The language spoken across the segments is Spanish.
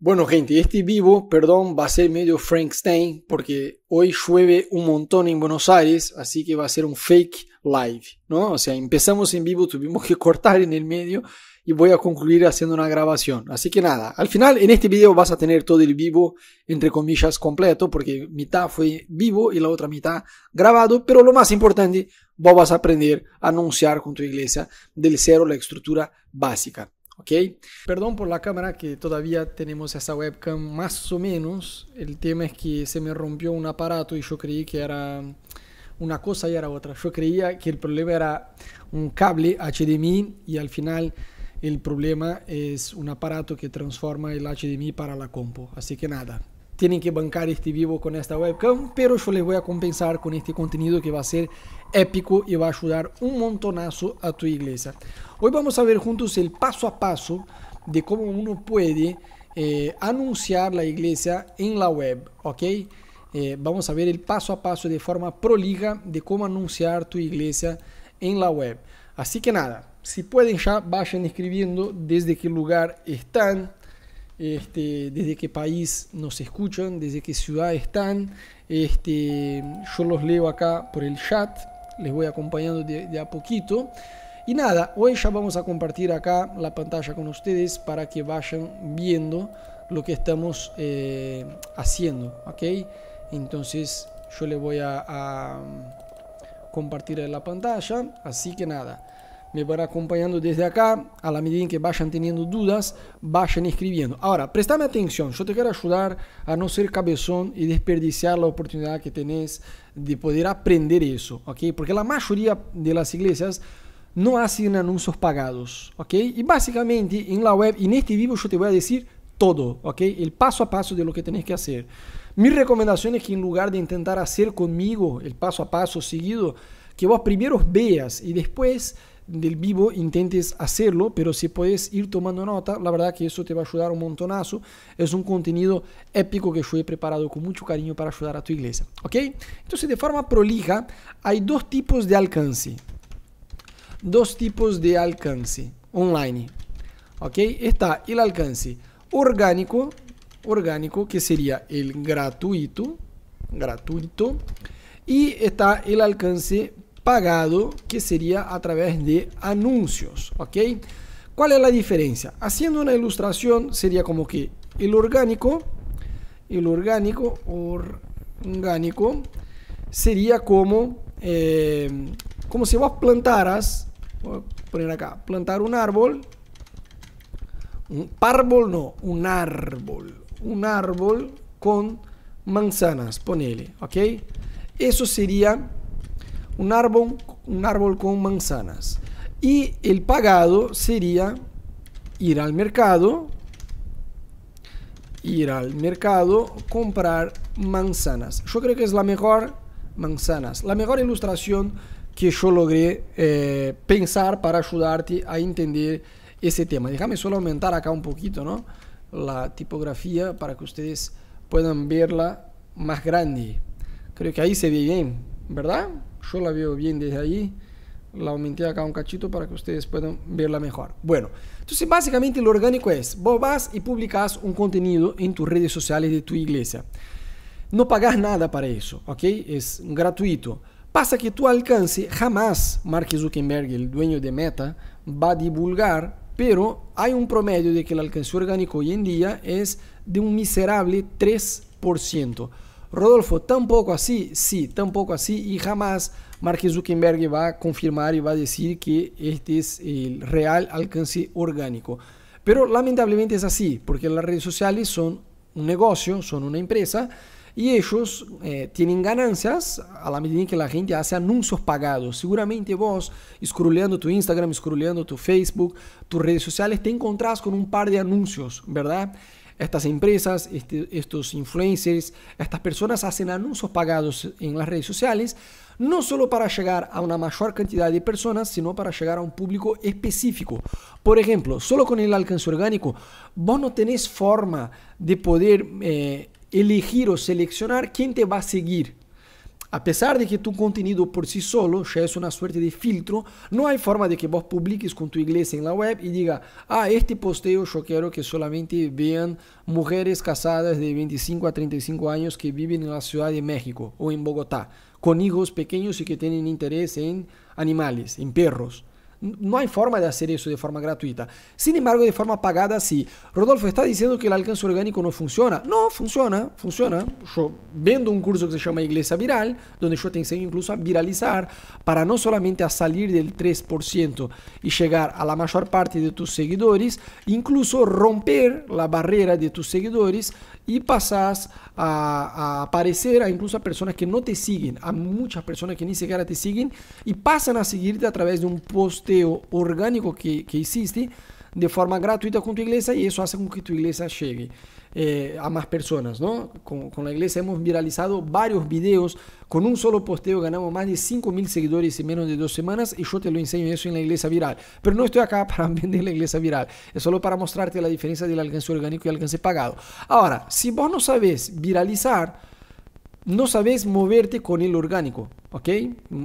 Bueno, gente, este vivo, perdón, va a ser medio Frankenstein porque hoy llueve un montón en Buenos Aires, así que va a ser un fake live, ¿no? O sea, empezamos en vivo, tuvimos que cortar en el medio y voy a concluir haciendo una grabación. Así que nada, al final en este video vas a tener todo el vivo, entre comillas, completo, porque mitad fue vivo y la otra mitad grabado, pero lo más importante, vos vas a aprender a anunciar con tu iglesia del cero la estructura básica. ¿ok? Perdón por la cámara que todavía tenemos esa webcam más o menos. El tema es que se me rompió un aparato y yo creí que era una cosa y era otra. Yo creía que el problema era un cable HDMI y al final el problema es un aparato que transforma el HDMI para la compu. Así que nada, tienen que bancar este vivo con esta webcam, pero yo les voy a compensar con este contenido que va a ser épico y va a ayudar un montonazo a tu iglesia. Hoy vamos a ver juntos el paso a paso de cómo uno puede eh, anunciar la iglesia en la web, ¿ok? Eh, vamos a ver el paso a paso de forma prolija de cómo anunciar tu iglesia en la web. Así que nada, si pueden ya vayan escribiendo desde qué lugar están, este, desde qué país nos escuchan, desde qué ciudad están. Este, yo los leo acá por el chat, les voy acompañando de, a poquito. Y nada, hoy ya vamos a compartir acá la pantalla con ustedes para que vayan viendo lo que estamos eh, haciendo, ¿ok? Entonces yo le voy a, compartir la pantalla, así que nada me van acompañando desde acá, a la medida en que vayan teniendo dudas, vayan escribiendo. Ahora, prestame atención, yo te quiero ayudar a no ser cabezón y desperdiciar la oportunidad que tenés de poder aprender eso, ¿ok? Porque la mayoría de las iglesias no hacen anuncios pagados, ¿ok? Y básicamente en la web, en este video yo te voy a decir todo, ¿ok? El paso a paso de lo que tenés que hacer. Mi recomendación es que en lugar de intentar hacer conmigo el paso a paso seguido, que vos primero veas y después del vivo intentes hacerlo, pero si puedes ir tomando nota, la verdad que eso te va a ayudar un montonazo. Es un contenido épico que yo he preparado con mucho cariño para ayudar a tu iglesia. ¿Ok? Entonces, de forma prolija, hay dos tipos de alcance. Dos tipos de alcance online. ¿Ok? Está el alcance orgánico, orgánico que sería el gratuito, gratuito, y está el alcance pagado, que sería a través de anuncios, ¿ok? ¿Cuál es la diferencia? Haciendo una ilustración sería como que el orgánico, el orgánico, orgánico, sería como, eh, como si vos plantaras, voy a poner acá, plantar un árbol, un árbol no, un árbol, un árbol con manzanas, ponele, ¿ok? Eso sería un árbol, un árbol con manzanas. Y el pagado sería ir al mercado, ir al mercado, comprar manzanas. Yo creo que es la mejor manzanas, la mejor ilustración que yo logré eh, pensar para ayudarte a entender ese tema. Déjame solo aumentar acá un poquito, ¿no? La tipografía para que ustedes puedan verla más grande. Creo que ahí se ve bien, ¿verdad? Yo la veo bien desde ahí. La aumenté acá un cachito para que ustedes puedan verla mejor. Bueno, entonces básicamente lo orgánico es, vos vas y publicas un contenido en tus redes sociales de tu iglesia. No pagas nada para eso, ¿ok? Es gratuito. Pasa que tu alcance jamás, Mark Zuckerberg, el dueño de Meta, va a divulgar, pero hay un promedio de que el alcance orgánico hoy en día es de un miserable 3%. Rodolfo, tampoco así, sí, tampoco así y jamás Mark Zuckerberg va a confirmar y va a decir que este es el real alcance orgánico. Pero lamentablemente es así, porque las redes sociales son un negocio, son una empresa y ellos eh, tienen ganancias a la medida que la gente hace anuncios pagados. Seguramente vos, scrolleando tu Instagram, scrolleando tu Facebook, tus redes sociales, te encontrás con un par de anuncios, ¿verdad? Estas empresas, este, estos influencers, estas personas hacen anuncios pagados en las redes sociales, no solo para llegar a una mayor cantidad de personas, sino para llegar a un público específico. Por ejemplo, solo con el alcance orgánico, vos no tenés forma de poder eh, elegir o seleccionar quién te va a seguir. A pesar de que tu contenido por sí solo ya es una suerte de filtro, no hay forma de que vos publiques con tu iglesia en la web y diga, ah, este posteo yo quiero que solamente vean mujeres casadas de 25 a 35 años que viven en la Ciudad de México o en Bogotá, con hijos pequeños y que tienen interés en animales, en perros. No hay forma de hacer eso de forma gratuita. Sin embargo, de forma pagada sí. Rodolfo, ¿está diciendo que el alcance orgánico no funciona? No, funciona, funciona. Yo vendo un curso que se llama Iglesia Viral, donde yo te enseño incluso a viralizar para no solamente a salir del 3% y llegar a la mayor parte de tus seguidores, incluso romper la barrera de tus seguidores y pasas a, aparecer a incluso a personas que no te siguen, a muchas personas que ni siquiera te siguen y pasan a seguirte a través de un posteo orgánico que, que hiciste de forma gratuita con tu iglesia y eso hace con que tu iglesia llegue. Eh, a más personas, ¿no? Con, la iglesia hemos viralizado varios videos, con un solo posteo ganamos más de 5.000 seguidores en menos de dos semanas y yo te lo enseño eso en la iglesia viral. Pero no estoy acá para vender la iglesia viral, es solo para mostrarte la diferencia del alcance orgánico y alcance pagado. Ahora, si vos no sabes viralizar, no sabes moverte con el orgánico, ¿ok?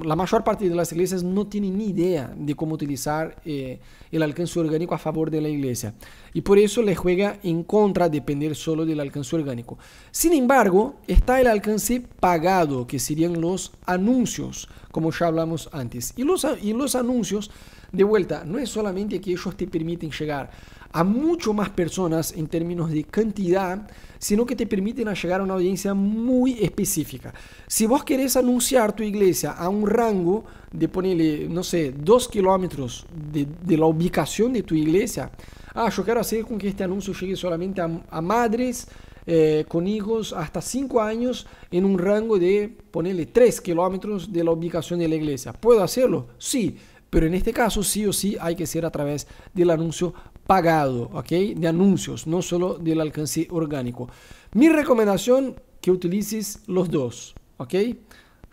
La mayor parte de las iglesias no tienen ni idea de cómo utilizar eh, el alcance orgánico a favor de la iglesia. Y por eso le juega en contra depender solo del alcance orgánico. Sin embargo, está el alcance pagado, que serían los anuncios, como ya hablamos antes. Y los, y los anuncios, de vuelta, no es solamente que ellos te permiten llegar a mucho más personas en términos de cantidad, sino que te permiten llegar a una audiencia muy específica. Si vos querés anunciar tu iglesia a un rango de ponerle, no sé, dos kilómetros de, la ubicación de tu iglesia, ah, yo quiero hacer con que este anuncio llegue solamente a, madres eh, con hijos hasta cinco años en un rango de, ponerle, tres kilómetros de la ubicación de la iglesia. ¿Puedo hacerlo? Sí, pero en este caso sí o sí hay que ser a través del anuncio pagado, ¿ok? De anuncios, no solo del alcance orgánico. Mi recomendación que utilices los dos, ¿ok?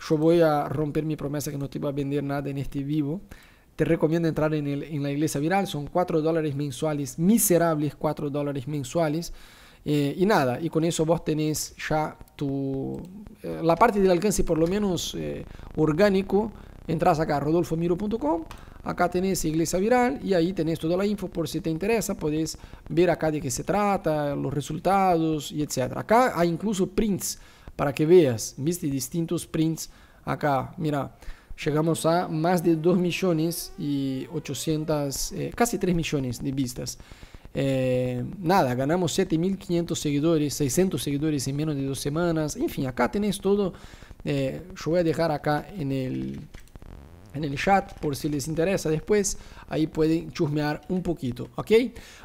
Yo voy a romper mi promesa que no te iba a vender nada en este vivo. Te recomiendo entrar en, el, en la iglesia viral, son 4 dólares mensuales, miserables 4 dólares mensuales. Eh, y nada, y con eso vos tenés ya tu, eh, la parte del alcance por lo menos eh, orgánico. Entrás acá rodolfomiro.com, Acá tenés Iglesia Viral y ahí tenés toda la info por si te interesa, podés ver acá de qué se trata, los resultados y etcétera Acá hay incluso prints para que veas, viste, distintos prints acá. Mira, llegamos a más de 2 millones y 800, eh, casi 3 millones de vistas. Eh, nada, ganamos 7.500 seguidores, 600 seguidores en menos de dos semanas. En fin, acá tenés todo. Eh, yo voy a dejar acá en el, en el chat por si les interesa después, ahí pueden chusmear un poquito, ¿ok?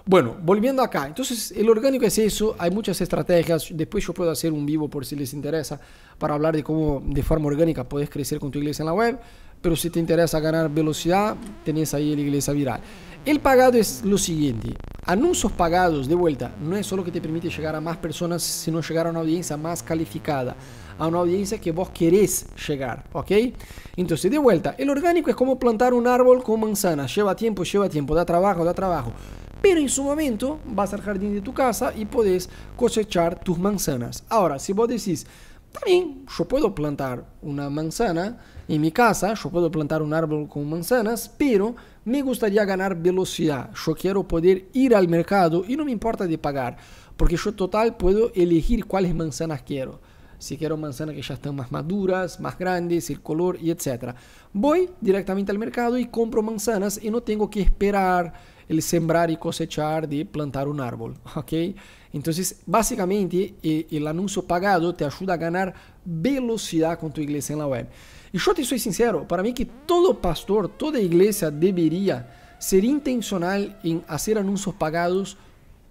Bueno, volviendo acá, entonces el orgánico es eso, hay muchas estrategias, después yo puedo hacer un vivo por si les interesa para hablar de cómo de forma orgánica puedes crecer con tu iglesia en la web, pero si te interesa ganar velocidad, tenés ahí la iglesia viral. El pagado es lo siguiente, anuncios pagados de vuelta, no es solo que te permite llegar a más personas, sino llegar a una audiencia más calificada a ah, una audiencia que vos querés llegar, ¿ok? Entonces, de vuelta, el orgánico es como plantar un árbol con manzanas, lleva tiempo, lleva tiempo, da trabajo, da trabajo. Pero en su momento vas al jardín de tu casa y podés cosechar tus manzanas. Ahora, si vos decís, también yo puedo plantar una manzana en mi casa, yo puedo plantar un árbol con manzanas, pero me gustaría ganar velocidad. Yo quiero poder ir al mercado y no me importa de pagar, porque yo total puedo elegir cuáles manzanas quiero si quiero manzanas que ya están más maduras, más grandes, el color y etcétera. Voy directamente al mercado y compro manzanas y no tengo que esperar el sembrar y cosechar de plantar un árbol, ¿ok? Entonces, básicamente, eh, el anuncio pagado te ayuda a ganar velocidad con tu iglesia en la web. Y yo te soy sincero, para mí que todo pastor, toda iglesia debería ser intencional en hacer anuncios pagados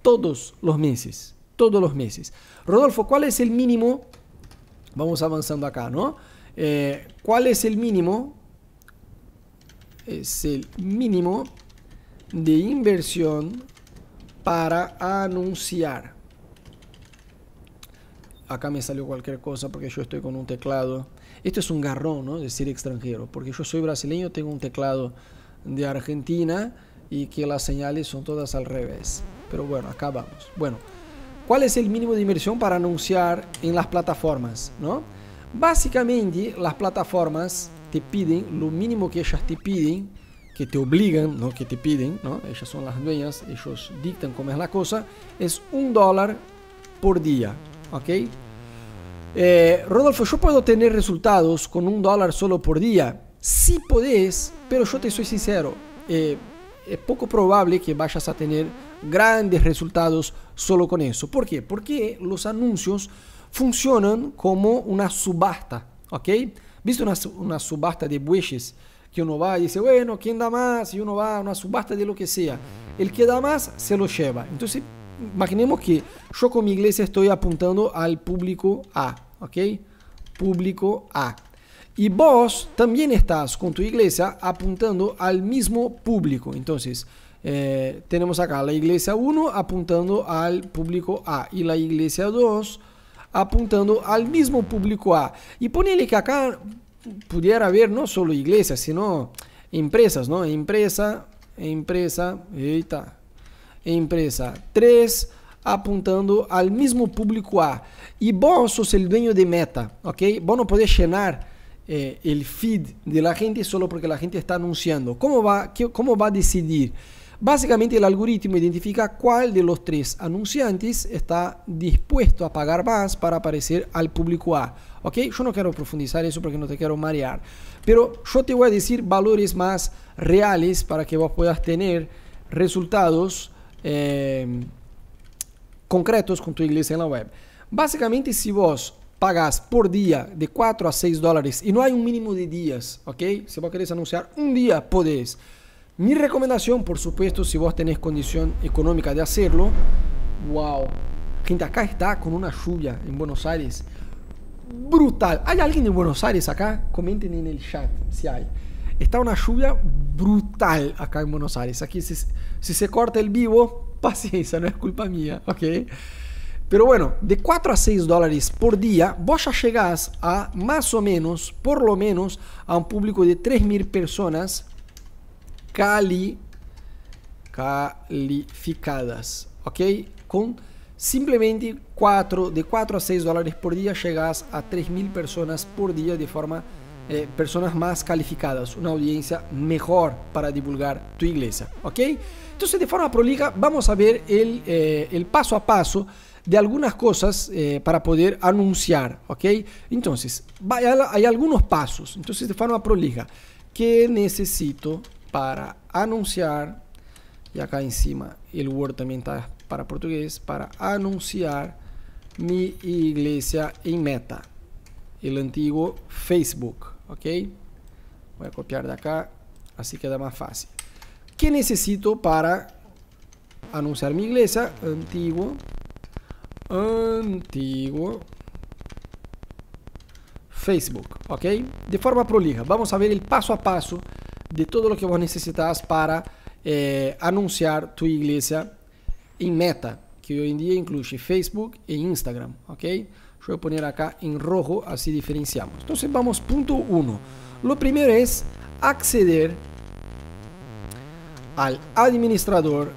todos los meses todos los meses. Rodolfo, ¿cuál es el mínimo Vamos avanzando acá, ¿no? Eh, ¿Cuál es el mínimo? Es el mínimo de inversión para anunciar. Acá me salió cualquier cosa porque yo estoy con un teclado. Esto es un garrón, ¿no? Decir extranjero, porque yo soy brasileño, tengo un teclado de Argentina y que las señales son todas al revés. Pero bueno, acá vamos. Bueno, ¿Cuál es el mínimo de inversión para anunciar en las plataformas? ¿no? Básicamente, las plataformas te piden lo mínimo que ellas te piden, que te obligan, no que te piden, ¿no? ellas son las dueñas, ellos dictan cómo es la cosa, es un dólar por día. ¿ok? Eh, Rodolfo, yo puedo tener resultados con un dólar solo por día. Sí podés, pero yo te soy sincero. Eh, es poco probable que vayas a tener grandes resultados solo con eso. ¿Por qué? Porque los anuncios funcionan como una subasta, ¿ok? ¿Viste una, una subasta de bueyes? Que uno va y dice, bueno, ¿quién da más? Y uno va a una subasta de lo que sea. El que da más se lo lleva. Entonces, imaginemos que yo con mi iglesia estoy apuntando al público A, ¿ok? Público A. Y vos también estás con tu iglesia apuntando al mismo público. Entonces, eh, tenemos acá la iglesia 1 apuntando al público A y la iglesia 2 apuntando al mismo público A. Y ponele que acá pudiera haber no solo iglesias, sino empresas, ¿no? Empresa, empresa, eita, empresa 3 apuntando al mismo público A. Y vos sos el dueño de meta, ¿ok? Vos no podés llenar eh, el feed de la gente solo porque la gente está anunciando. ¿Cómo va, ¿Cómo va a decidir? Básicamente el algoritmo identifica cuál de los tres anunciantes está dispuesto a pagar más para aparecer al público A. ¿Ok? Yo no quiero profundizar eso porque no te quiero marear. Pero yo te voy a decir valores más reales para que vos puedas tener resultados eh, concretos con tu iglesia en la web. Básicamente si vos pagas por día de 4 a 6 dólares y no hay un mínimo de días, ¿ok? Si vos querés anunciar un día, podés. Mi recomendación, por supuesto, si vos tenés condición económica de hacerlo, wow, gente acá está con una lluvia en Buenos Aires brutal. ¿Hay alguien en Buenos Aires acá? Comenten en el chat si hay. Está una lluvia brutal acá en Buenos Aires. Aquí si, si se corta el vivo, paciencia, no es culpa mía, ¿ok? Pero bueno, de 4 a 6 dólares por día, vos ya llegás a más o menos, por lo menos, a un público de 3.000 personas cali, calificadas, ¿ok? Con simplemente 4, de 4 a 6 dólares por día llegás a 3.000 personas por día de forma, eh, personas más calificadas, una audiencia mejor para divulgar tu iglesia, ¿ok? Entonces de forma prolija vamos a ver el, eh, el paso a paso de algunas cosas eh, para poder anunciar, ¿ok? Entonces, hay algunos pasos, entonces de forma prolija. ¿Qué necesito para anunciar? Y acá encima el Word también está para portugués, para anunciar mi iglesia en Meta, el antiguo Facebook, ¿ok? Voy a copiar de acá, así queda más fácil. ¿Qué necesito para anunciar mi iglesia? Antiguo Antigo Facebook, ok? De forma prolija. Vamos a ver o passo a passo de tudo o que vos necesitas para eh, anunciar tu igreja em meta, que hoje em dia inclui Facebook e Instagram, ok? Deixa eu poner acá em rojo, assim diferenciamos. Então vamos ponto 1. Lo primeiro é acceder al administrador,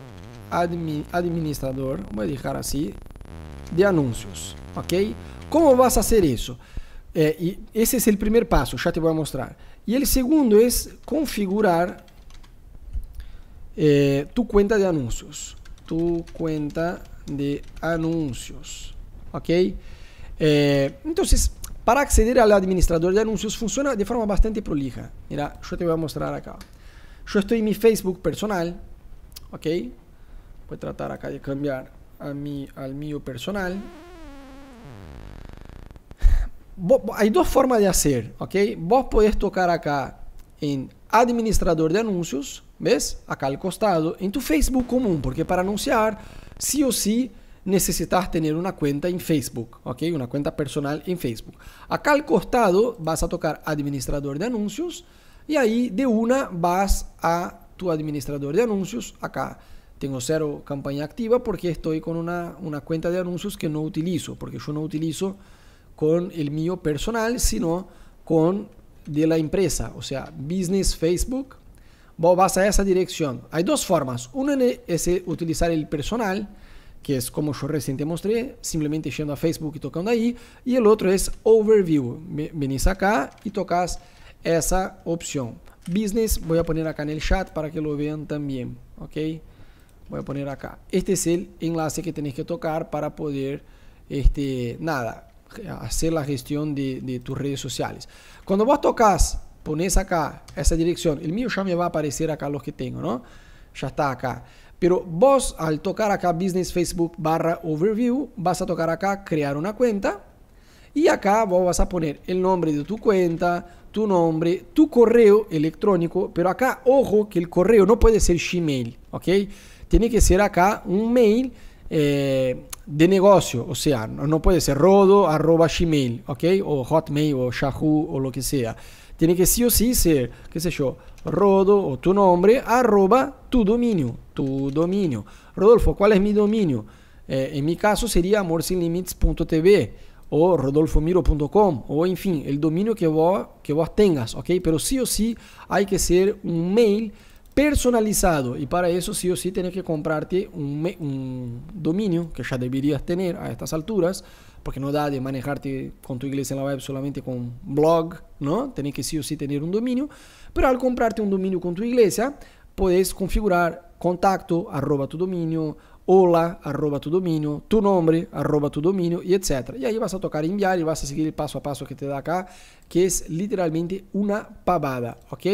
admi, administrador, vou deixar assim, de anúncios, ok? Como vas a fazer isso? É, eh, e esse é o primeiro passo, já te vou mostrar. E o segundo é configurar eh, tu cuenta de anúncios. Tu cuenta de anúncios, ok? então, para acceder ao administrador de anúncios funciona de forma bastante prolija. Mira, eu te vou mostrar acá. Eu estou em meu Facebook personal, ok? Vou tratar acá de cambiar a mi, al mío personal. hay dos formas de hacer, ok? Vos podés tocar acá en administrador de anuncios, ¿ves? Acá al costado, en tu Facebook común, porque para anunciar, sí o sí, necesitas tener una cuenta en Facebook, ¿ok? Una cuenta personal en Facebook. Acá al costado vas a tocar administrador de anuncios y ahí de una vas a tu administrador de anuncios acá tengo cero campaña activa porque estoy con una, una, cuenta de anuncios que no utilizo, porque yo no utilizo con el mío personal, sino con de la empresa, o sea, Business Facebook. Vos vas a esa dirección. Hay dos formas. Una es utilizar el personal, que es como yo recién te mostré, simplemente yendo a Facebook y tocando ahí. Y el otro es Overview. Venís acá y tocas esa opción. Business, voy a poner acá en el chat para que lo vean también. ¿ok? voy a poner acá. Este es el enlace que tenéis que tocar para poder, este, nada, hacer la gestión de, tus redes sociales. Cuando vos tocas, pones acá esa dirección, el mío ya me va a aparecer acá los que tengo, ¿no? Ya está acá. Pero vos al tocar acá Business Facebook barra Overview, vas a tocar acá crear una cuenta. Y acá vos vas a poner el nombre de tu cuenta, tu nombre, tu correo electrónico. Pero acá, ojo, que el correo no puede ser Gmail, ¿ok? tiene que ser acá un mail eh, de negocio, o sea, no puede ser rodo arroba gmail, ¿ok? O hotmail o yahoo o lo que sea. Tiene que sí o sí ser, qué sé yo, rodo o tu nombre arroba tu dominio, tu dominio. Rodolfo, ¿cuál es mi dominio? Eh, en mi caso sería amorsinlimits.tv o rodolfomiro.com o en fin, el dominio que vos, que vos tengas, ¿ok? Pero sí o sí hay que ser un mail personalizado. Y para eso sí o sí tienes que comprarte un, dominio que ya deberías tener a estas alturas, porque no da de manejarte con tu iglesia en la web solamente con blog, ¿no? Tienes que sí o sí tener un dominio. Pero al comprarte un dominio con tu iglesia, puedes configurar contacto, arroba tu dominio, hola, arroba tu dominio, tu nombre, arroba tu dominio, y etc. Y ahí vas a tocar enviar y vas a seguir el paso a paso que te da acá, que es literalmente una pavada, ¿ok?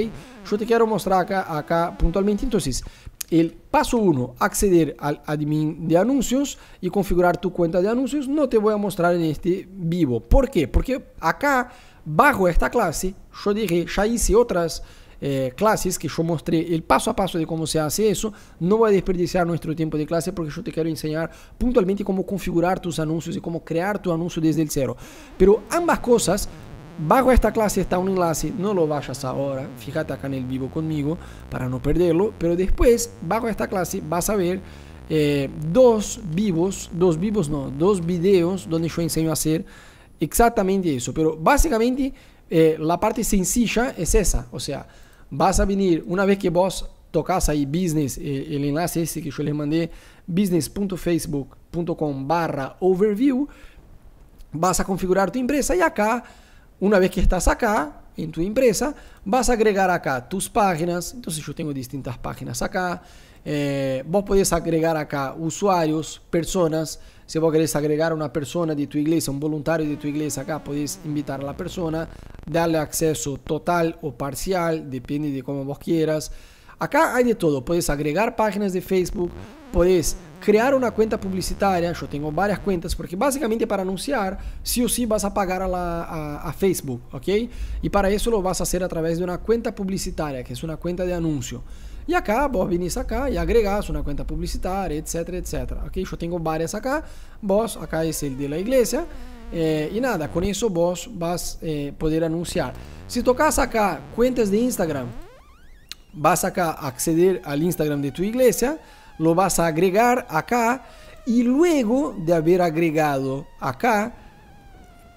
Yo te quiero mostrar acá, acá puntualmente, entonces, el paso 1, acceder al admin de anuncios y configurar tu cuenta de anuncios, no te voy a mostrar en este vivo. ¿Por qué? Porque acá, bajo esta clase, yo dije, ya hice otras eh, clases que yo mostré el paso a paso de cómo se hace eso. No voy a desperdiciar nuestro tiempo de clase porque yo te quiero enseñar puntualmente cómo configurar tus anuncios y cómo crear tu anuncio desde el cero. Pero ambas cosas Bajo esta clase está un enlace, no lo vayas ahora, fíjate acá en el vivo conmigo para no perderlo, pero después, bajo esta clase, vas a ver eh, dos vivos, dos vivos no, dos videos donde yo enseño a hacer exactamente eso, pero básicamente eh, la parte sencilla es esa, o sea, vas a venir una vez que vos tocas ahí business, o eh, el enlace ese que yo les mandé, business.facebook.com barra overview, vas a configurar tu empresa y acá, uma vez que estás acá, em tua empresa, vas a agregar acá tus páginas. Então, eu tenho distintas páginas acá. Eh, vos podés agregar acá usuários, personas, Si vos querés agregar una persona de tu iglesia, un voluntario de tu iglesia acá, podés invitar a la persona, darle acceso total o parcial, depende de cómo vos quieras. Acá hay de todo, puedes agregar páginas de Facebook, podés crear una cuenta publicitaria, yo tengo varias cuentas, porque básicamente para anunciar, sí o sí vas a pagar a, a, Facebook, ¿ok? Y para eso lo vas a hacer a través de una cuenta publicitaria, que es una cuenta de anuncio. Y acá, vos viniste acá y agregás una cuenta publicitaria, etcétera, etcétera. Ok, yo tengo varias acá. Vos, acá es el de la iglesia. Eh, y nada, con eso vos vas a eh, poder anunciar. Si tocas acá cuentas de Instagram, vas acá a acceder al Instagram de tu iglesia, lo vas a agregar acá y luego de haber agregado acá,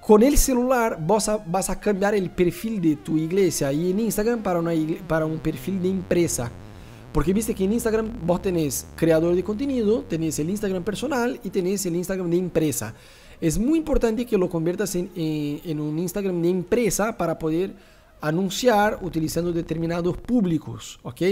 con el celular vos vas a cambiar el perfil de tu iglesia y en Instagram para, para un perfil de empresa. Porque viste que en Instagram vos tenés creador de contenido, tenés el Instagram personal y tenés el Instagram de empresa. Es muy importante que lo conviertas en, eh, en, un Instagram de empresa para poder anunciar utilizando determinados públicos, ¿ok?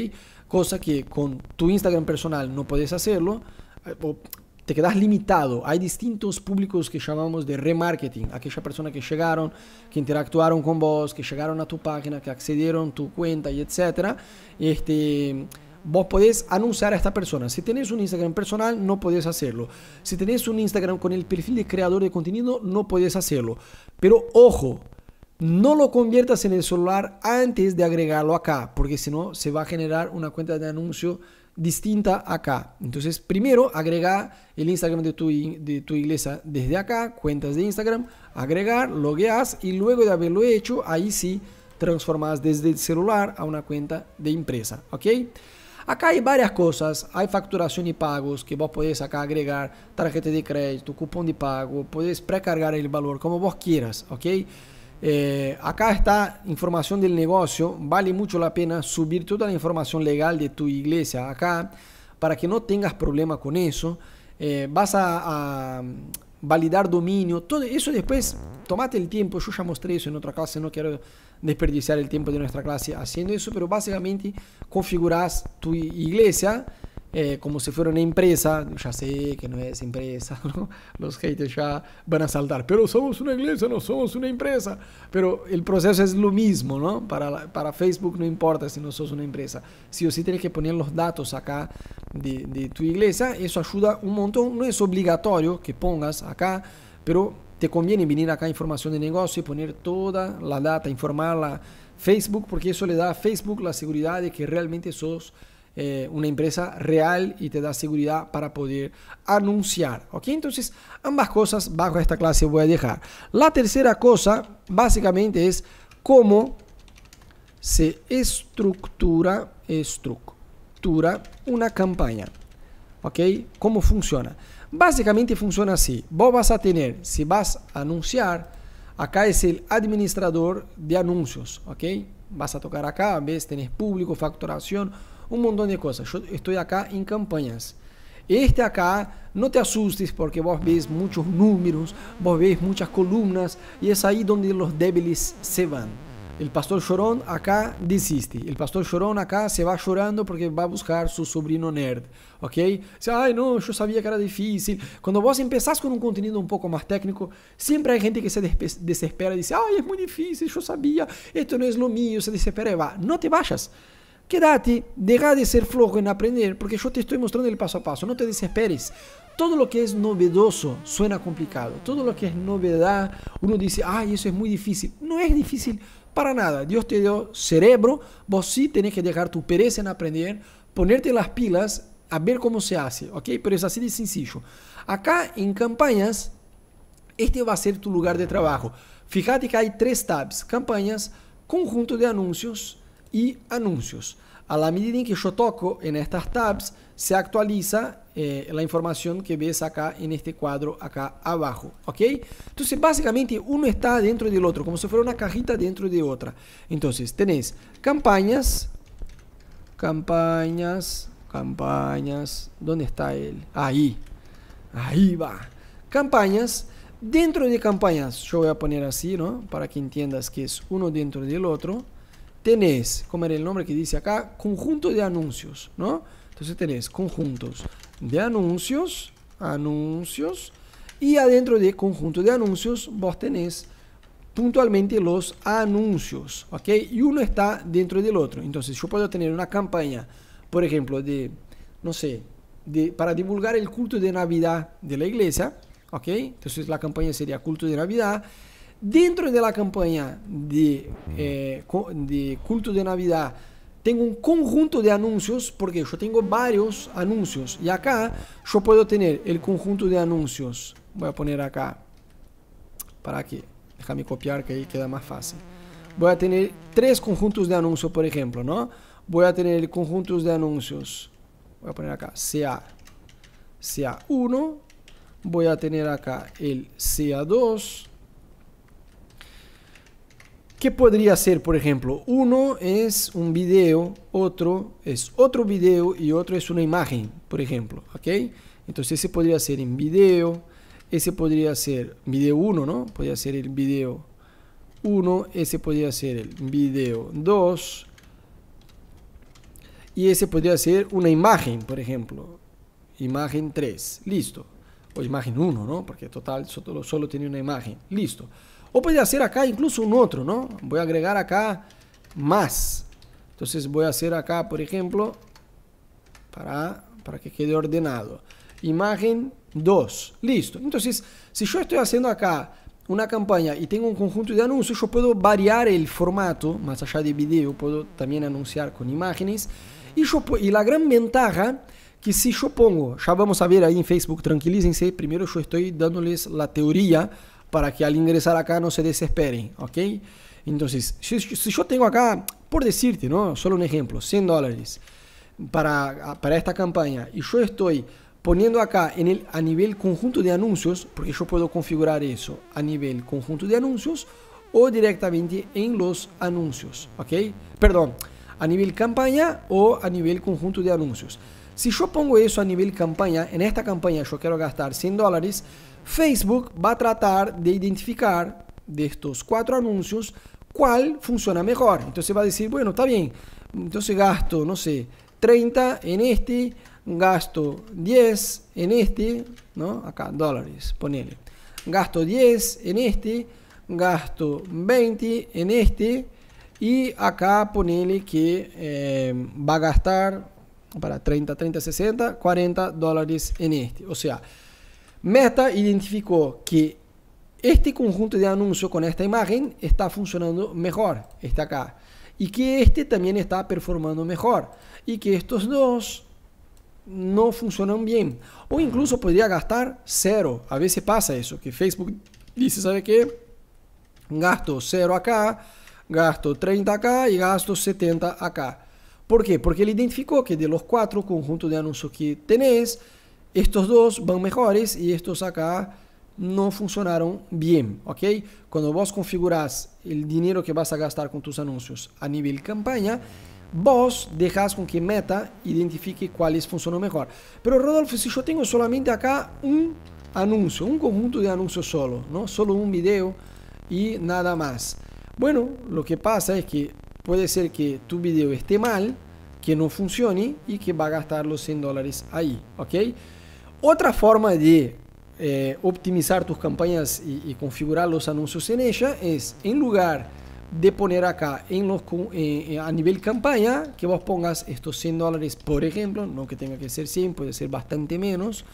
Cosa que con tu Instagram personal no puedes hacerlo. Eh, o te quedas limitado. Hay distintos públicos que llamamos de remarketing. Aquella persona que llegaron, que interactuaron con vos, que llegaron a tu página, que accedieron a tu cuenta y etcétera. Este Vos podés anunciar a esta persona. Si tenés un Instagram personal, no podés hacerlo. Si tenés un Instagram con el perfil de creador de contenido, no podés hacerlo. Pero ojo, no lo conviertas en el celular antes de agregarlo acá, porque si no, se va a generar una cuenta de anuncio distinta acá. Entonces, primero, agregar el Instagram de tu, de tu iglesia desde acá, cuentas de Instagram, agregar, logueas y luego de haberlo hecho, ahí sí transformas desde el celular a una cuenta de empresa. ¿Ok? Acá hay varias cosas. Hay facturación y pagos que vos podés acá agregar, tarjeta de crédito, cupón de pago, podés precargar el valor como vos quieras, ¿ok? Eh, acá está información del negocio. Vale mucho la pena subir toda la información legal de tu iglesia acá para que no tengas problema con eso. Eh, vas a, a, validar dominio, todo eso después, tomate el tiempo. Yo ya mostré eso en otra clase, no quiero desperdiciar el tiempo de nuestra clase haciendo eso, pero básicamente configuras tu iglesia eh, como si fuera una empresa. Ya sé que no es empresa, los haters ya van a saltar, pero somos una iglesia, no somos una empresa. Pero el proceso es lo mismo, ¿no? Para, para Facebook no importa si no sos una empresa. Si o sí tienes que poner los datos acá de, de tu iglesia, eso ayuda un montón. No es obligatorio que pongas acá, pero te conviene venir acá a información de negocio y poner toda la data, informarla a Facebook, porque eso le da a Facebook la seguridad de que realmente sos eh, una empresa real y te da seguridad para poder anunciar. ¿Ok? Entonces, ambas cosas bajo esta clase voy a dejar. La tercera cosa, básicamente, es cómo se estructura, estructura una campaña. ¿Ok? ¿Cómo funciona? Básicamente funciona así. Vos vas a tener, si vas a anunciar, acá es el administrador de anuncios, ¿ok? Vas a tocar acá, ves, tenés público, facturación, un montón de cosas. Yo estoy acá en campañas. Este acá, no te asustes porque vos ves muchos números, vos ves muchas columnas y es ahí donde los débiles se van. El pastor Chorón acá desiste. El pastor Chorón acá se va llorando porque va a buscar su sobrino nerd. ¿Ok? Dice, ay, no, yo sabía que era difícil. Cuando vos empezás con un contenido un poco más técnico, siempre hay gente que se desespera y dice, ay, es muy difícil, yo sabía, esto no es lo mío, se desespera y va. No te vayas. Quédate, deja de ser flojo en aprender porque yo te estoy mostrando el paso a paso. No te desesperes. Todo lo que es novedoso suena complicado. Todo lo que es novedad, uno dice, ay, eso es muy difícil. No es difícil para nada. Dios te dio cerebro. Vos sí tenés que dejar tu pereza en aprender, ponerte las pilas, a ver cómo se hace, ¿ok? Pero es así de sencillo. Acá en campañas, este va a ser tu lugar de trabajo. Fíjate que hay tres tabs. Campañas, conjunto de anuncios y anuncios. A la medida en que yo toco en estas tabs, se actualiza eh, la información que ves acá en este cuadro acá abajo, ¿ok? Entonces básicamente uno está dentro del otro, como si fuera una cajita dentro de otra. Entonces tenés campañas, campañas, campañas, ¿dónde está él? Ahí, ahí va. Campañas, dentro de campañas, yo voy a poner así, ¿no? Para que entiendas que es uno dentro del otro. Tenés, como era el nombre que dice acá, conjunto de anuncios, ¿no? Entonces tenés conjuntos de anuncios, anuncios, y adentro de conjunto de anuncios vos tenés puntualmente los anuncios, ¿ok? Y uno está dentro del otro. Entonces yo puedo tener una campaña, por ejemplo, de, no sé, de, para divulgar el culto de Navidad de la iglesia, ¿ok? Entonces la campaña sería culto de Navidad. Dentro de la campaña de, eh, de culto de Navidad, tengo un conjunto de anuncios, porque yo tengo varios anuncios. Y acá yo puedo tener el conjunto de anuncios. Voy a poner acá. Para que, déjame copiar que ahí queda más fácil. Voy a tener tres conjuntos de anuncios, por ejemplo, ¿no? Voy a tener el conjunto de anuncios. Voy a poner acá sea sea 1 Voy a tener acá el sea 2 ¿Qué podría ser, por ejemplo? Uno es un video, otro es otro video y otro es una imagen, por ejemplo. ¿Ok? Entonces ese podría ser en video, ese podría ser video 1, ¿no? Podría ser el video 1, ese podría ser el video 2 y ese podría ser una imagen, por ejemplo. Imagen 3, listo. O imagen 1, ¿no? Porque total solo, solo tiene una imagen, listo. O puede hacer acá incluso un otro, ¿no? Voy a agregar acá más. Entonces voy a hacer acá, por ejemplo, para, que quede ordenado. Imagen 2. Listo. Entonces, si yo estoy haciendo acá una campaña y tengo un conjunto de anuncios, yo puedo variar el formato, más allá de video, puedo también anunciar con imágenes. Y, yo, y la gran ventaja que si yo pongo, ya vamos a ver ahí en Facebook, tranquilícense, primero yo estoy dándoles la teoría para que al ingresar acá no se desesperen, ¿ok? Entonces, si, yo tengo acá, por decirte, ¿no? Solo un ejemplo, 100 dólares para, para esta campaña y yo estoy poniendo acá en el, a nivel conjunto de anuncios, porque yo puedo configurar eso a nivel conjunto de anuncios o directamente en los anuncios, ¿ok? Perdón, a nivel campaña o a nivel conjunto de anuncios. Si yo pongo eso a nivel campaña, en esta campaña yo quiero gastar 100 dólares, Facebook va a tratar de identificar de estos cuatro anuncios cuál funciona mejor. Entonces va a decir, bueno, está bien, entonces gasto, no sé, 30 en este, gasto 10 en este, ¿no? Acá, dólares, ponele. Gasto 10 en este, gasto 20 en este, y acá ponele que eh, va a gastar para 30, 30, 60, 40 dólares en este. O sea, Meta identificó que este conjunto de anuncios con esta imagen está funcionando mejor, está acá, y que este también está performando mejor, y que estos dos no funcionan bien, o incluso podría gastar cero. A veces pasa eso, que Facebook dice, ¿sabe qué? Gasto cero acá, gasto 30 acá y gasto 70 acá. ¿Por qué? Porque él identificó que de los cuatro conjuntos de anuncios que tenés, estos dos van mejores y estos acá no funcionaron bien, ¿ok? Cuando vos configurás el dinero que vas a gastar con tus anuncios a nivel campaña, vos dejas con que Meta identifique cuáles funcionan mejor. Pero Rodolfo, si yo tengo solamente acá un anuncio, un conjunto de anuncios solo, ¿no? Solo un video y nada más. Bueno, lo que pasa es que puede ser que tu video esté mal, que no funcione y que va a gastar los 100 dólares ahí, ¿ok? Otra forma de eh, optimizar tus campañas y, configurar los anuncios en ella es, en lugar de poner acá en los, eh, eh, a nivel campaña, que vos pongas estos 100 dólares, por ejemplo, no que tenga que ser 100, puede ser bastante menos,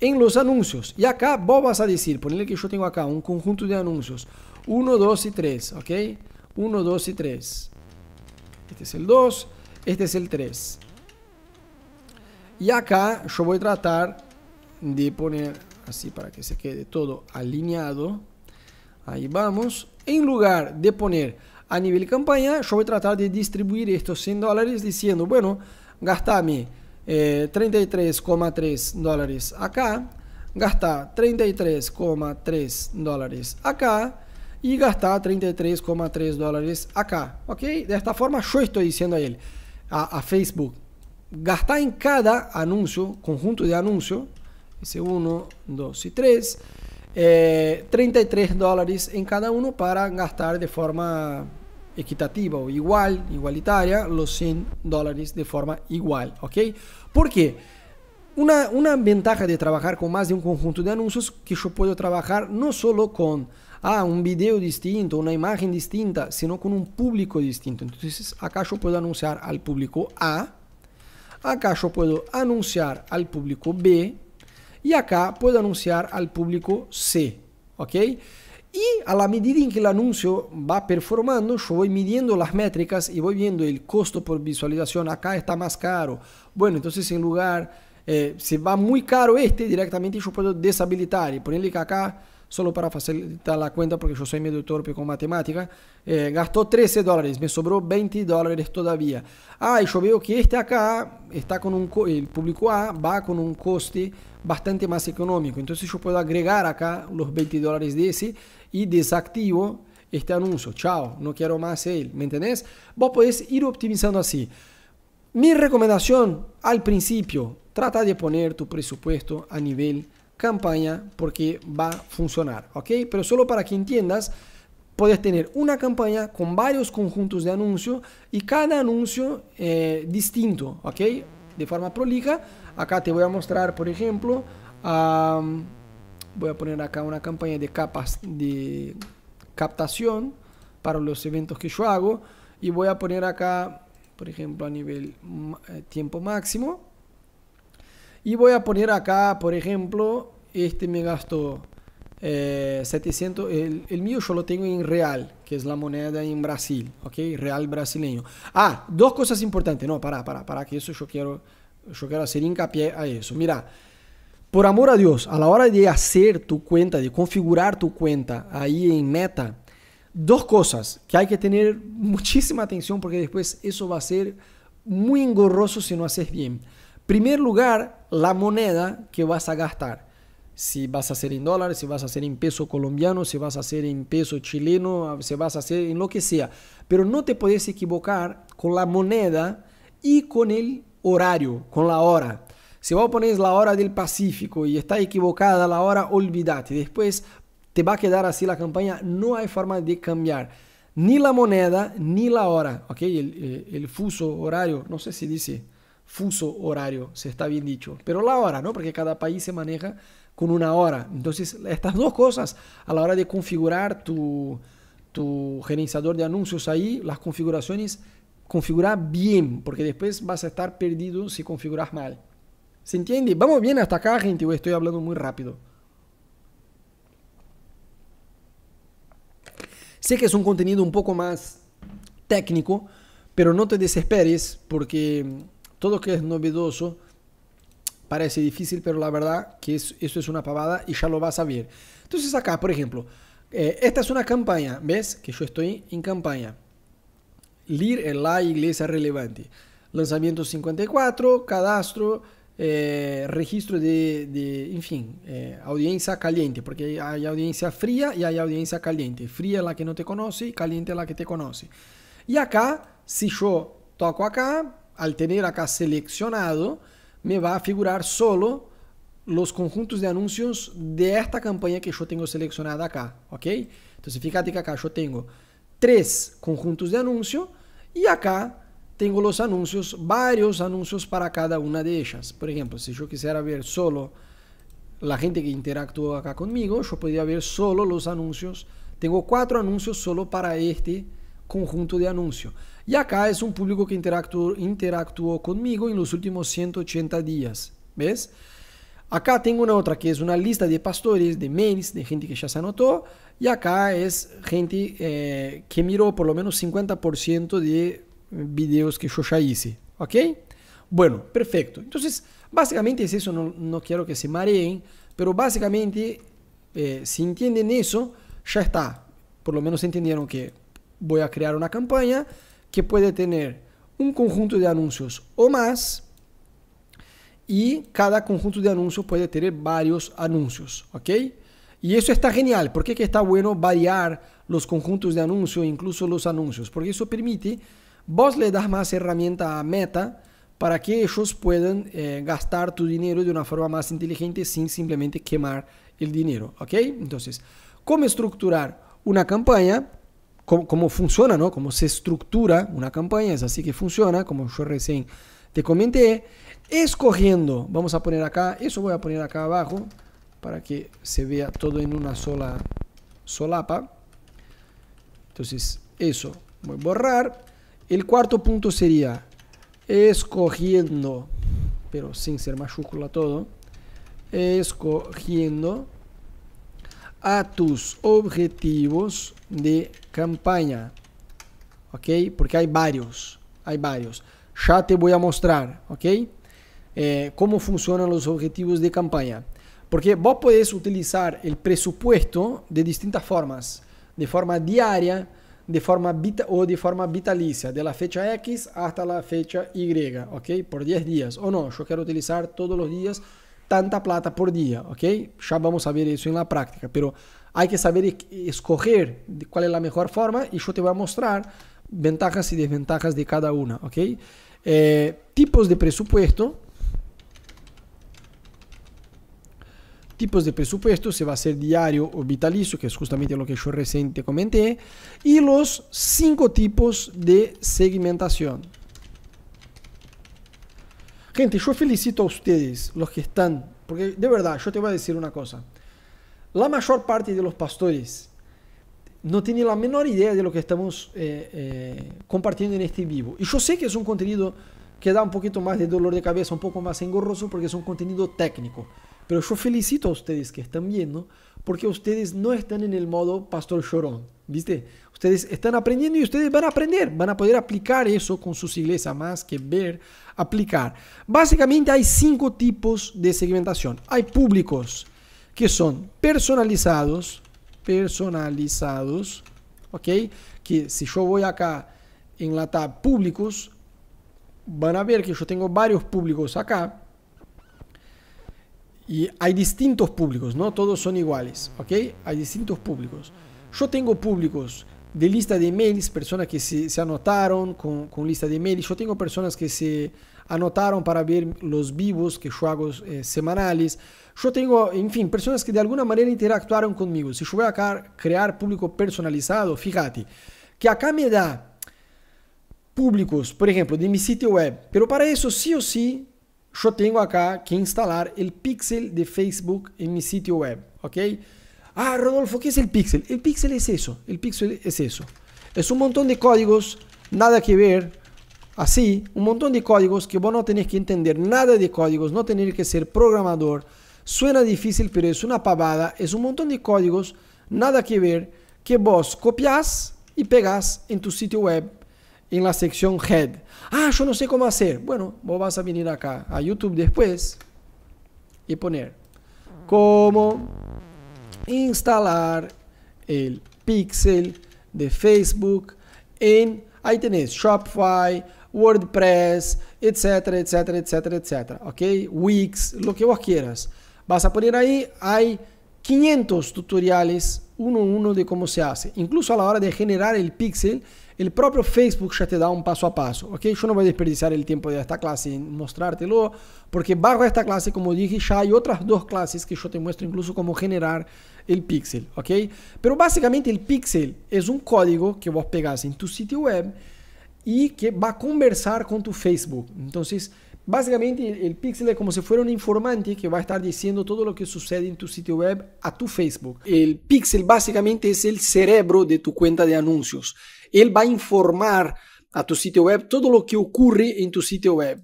en los anuncios. Y acá vos vas a decir, ponerle que yo tengo acá un conjunto de anuncios, 1, 2 y 3, ¿ok? 1, 2 y 3. Este es el 2, este es el 3. Y acá yo voy a tratar de poner así para que se quede todo alineado. Ahí vamos. En lugar de poner a nivel campaña, yo voy a tratar de distribuir estos 100 dólares diciendo, bueno, gastame 33,3 eh, dólares acá, gasta 33,3 dólares acá y gasta 33,3 dólares acá. ¿Ok? De esta forma yo estoy diciendo a él, a, Facebook, gasta en cada anuncio, conjunto de anuncios ese 1, 2 y 3. 33 eh, dólares en cada uno para gastar de forma equitativa o igual, igualitaria, los 100 dólares de forma igual, ¿ok? ¿Por qué? Una, ventaja de trabajar con más de un conjunto de anuncios que yo puedo trabajar no solo con ah, un video distinto, una imagen distinta, sino con un público distinto. Entonces, acá yo puedo anunciar al público A, acá yo puedo anunciar al público B, y acá puedo anunciar al público C, ¿ok? Y a la medida en que el anuncio va performando, yo voy midiendo las métricas y voy viendo el costo por visualización. Acá está más caro. Bueno, entonces en lugar, eh, se si va muy caro este, directamente yo puedo deshabilitar y ponerle que acá solo para facilitar la cuenta porque yo soy medio torpe con matemática, eh, gastó 13 dólares, me sobró 20 dólares todavía. Ah, yo veo que este acá está con un el público A va con un coste bastante más económico, entonces yo puedo agregar acá los 20 dólares de ese y desactivo este anuncio. Chao, no quiero más él, ¿me entendés? Vos podés ir optimizando así. Mi recomendación al principio, trata de poner tu presupuesto a nivel campaña porque va a funcionar, ¿ok? Pero solo para que entiendas, puedes tener una campaña con varios conjuntos de anuncios y cada anuncio eh, distinto, ¿ok? De forma prolija. Acá te voy a mostrar, por ejemplo, voy a poner acá una campaña de capas de captación para los eventos que yo hago y voy a poner acá, por ejemplo, a nivel eh, tiempo máximo y voy a poner acá, por ejemplo, este me gastó 700, eh, el, el, mío yo lo tengo en real, que es la moneda en Brasil, ¿ok? Real brasileño. Ah, dos cosas importantes, no, para, para, para, que eso yo quiero, yo quiero hacer hincapié a eso. Mira, por amor a Dios, a la hora de hacer tu cuenta, de configurar tu cuenta ahí en Meta, dos cosas que hay que tener muchísima atención porque después eso va a ser muy engorroso si no haces bien. Primer lugar, la moneda que vas a gastar. Si vas a hacer en dólares, si vas a hacer en peso colombiano, si vas a hacer en peso chileno, si vas a hacer en lo que sea. Pero no te puedes equivocar con la moneda y con el horario, con la hora. Si vos pones la hora del Pacífico y está equivocada la hora, olvídate. Después te va a quedar así la campaña. No hay forma de cambiar ni la moneda ni la hora. ¿ok? el fuso horario, no sé si dice fuso horario, se está bien dicho, pero la hora, ¿no? Porque cada país se maneja con una hora. Entonces, estas dos cosas a la hora de configurar tu, tu gerenciador de anuncios ahí, las configuraciones, configura bien, porque después vas a estar perdido si configuras mal. ¿Se entiende? Vamos bien hasta acá, gente, o estoy hablando muy rápido. Sé que es un contenido un poco más técnico, pero no te desesperes porque todo lo que es novedoso parece difícil, pero la verdad que eso, es una pavada y ya lo vas a ver. Entonces acá, por ejemplo, eh, esta es una campaña, ¿ves? Que yo estoy en campaña. LIR en la iglesia relevante. Lanzamiento 54, cadastro, eh, registro de, de en fin, eh, audiencia caliente, porque hay audiencia fría y hay audiencia caliente. Fría la que no te conoce y caliente la que te conoce. Y acá, si yo toco acá, al tener acá seleccionado, me va a figurar solo los conjuntos de anuncios de esta campaña que yo tengo seleccionada acá, ¿ok? Entonces, fíjate que acá yo tengo tres conjuntos de anuncios y acá tengo los anuncios, varios anuncios para cada una de ellas. Por ejemplo, si yo quisiera ver solo la gente que interactuó acá conmigo, yo podría ver solo los anuncios. Tengo cuatro anuncios solo para este conjunto de anuncios y acá es un público que interactuó, conmigo en los últimos 180 días. ¿Ves? Acá tengo una otra que es una lista de pastores, de mails, de gente que ya se anotó. Y acá es gente eh, que miró por lo menos 50% de videos que yo ya hice. ¿Ok? Bueno, perfecto. Entonces, básicamente es eso. No, quiero que se mareen, pero básicamente, eh, si entienden eso, ya está. Por lo menos entendieron que voy a crear una campaña que puede tener un conjunto de anuncios o más y cada conjunto de anuncios puede tener varios anuncios, ¿ok? Y eso está genial, porque que está bueno variar los conjuntos de anuncios, incluso los anuncios, porque eso permite vos le das más herramienta a Meta para que ellos puedan eh, gastar tu dinero de una forma más inteligente sin simplemente quemar el dinero, ¿ok? Entonces, ¿cómo estructurar una campaña? cómo, funciona, ¿no? Cómo se estructura una campaña, es así que funciona, como yo recién te comenté. Escogiendo, vamos a poner acá, eso voy a poner acá abajo para que se vea todo en una sola solapa. Entonces, eso voy a borrar. El cuarto punto sería escogiendo, pero sin ser mayúscula todo, escogiendo a tus objetivos de campaña. ¿Ok? Porque hay varios. Hay varios. Ya te voy a mostrar. ¿Ok? Eh, cómo funcionan los objetivos de campaña. Porque vos podés utilizar el presupuesto de distintas formas. De forma diaria de forma vita o de forma vitalicia, de la fecha X hasta la fecha Y, ¿ok? Por 10 días. O no, yo quiero utilizar todos los días tanta plata por día, ¿ok? Ya vamos a ver eso en la práctica, pero hay que saber escoger cuál es la mejor forma y yo te voy a mostrar ventajas y desventajas de cada una, ¿ok? Eh, tipos de presupuesto. Tipos de presupuesto, se va a ser diario o vitalicio, que es justamente lo que yo recién te comenté. Y los cinco tipos de segmentación. Gente, yo felicito a ustedes, los que están, porque de verdad, yo te voy a decir una cosa. La mayor parte de los pastores no tiene la menor idea de lo que estamos eh, eh, compartiendo en este vivo. Y yo sé que es un contenido que da un poquito más de dolor de cabeza, un poco más engorroso, porque es un contenido técnico. Pero yo felicito a ustedes que están viendo porque ustedes no están en el modo pastor llorón, ¿viste? Ustedes están aprendiendo y ustedes van a aprender, van a poder aplicar eso con sus iglesias más que ver, aplicar. Básicamente hay cinco tipos de segmentación. Hay públicos que son personalizados, personalizados, ¿ok? Que si yo voy acá en la tab públicos, van a ver que yo tengo varios públicos acá. Y hay distintos públicos, no todos son iguales, ¿ok? Hay distintos públicos. Yo tengo públicos de lista de emails, personas que se, se anotaron con, con, lista de emails. Yo tengo personas que se anotaron para ver los vivos que yo hago eh, semanales. Yo tengo, en fin, personas que de alguna manera interactuaron conmigo. Si yo voy a crear público personalizado, fíjate, que acá me da públicos, por ejemplo, de mi sitio web. Pero para eso sí o sí yo tengo acá que instalar el pixel de Facebook en mi sitio web, ¿ok? Ah, Rodolfo, ¿qué es el pixel? El pixel es eso, el pixel es eso. Es un montón de códigos, nada que ver, así, un montón de códigos que vos no tenés que entender nada de códigos, no tenés que ser programador. Suena difícil, pero es una pavada, es un montón de códigos, nada que ver, que vos copias y pegas en tu sitio web, en la sección head. Ah, yo no sé cómo hacer. Bueno, vos vas a venir acá a YouTube después y poner cómo instalar el pixel de Facebook en... ahí tenés Shopify, WordPress, etcétera, etcétera, etcétera, etcétera. Ok? Wix, lo que vos quieras. Vas a poner ahí, hay 500 tutoriales uno a uno de cómo se hace. Incluso a la hora de generar el pixel, el propio Facebook ya te da un paso a paso, ¿ok? Yo no voy a desperdiciar el tiempo de esta clase en mostrártelo, porque bajo esta clase, como dije, ya hay otras dos clases que yo te muestro incluso cómo generar el pixel, ¿ok? Pero básicamente el pixel es un código que vos pegás en tu sitio web y que va a conversar con tu Facebook. Entonces, básicamente el, el pixel es como si fuera un informante que va a estar diciendo todo lo que sucede en tu sitio web a tu Facebook. El pixel básicamente es el cerebro de tu cuenta de anuncios él va a informar a tu sitio web todo lo que ocurre en tu sitio web,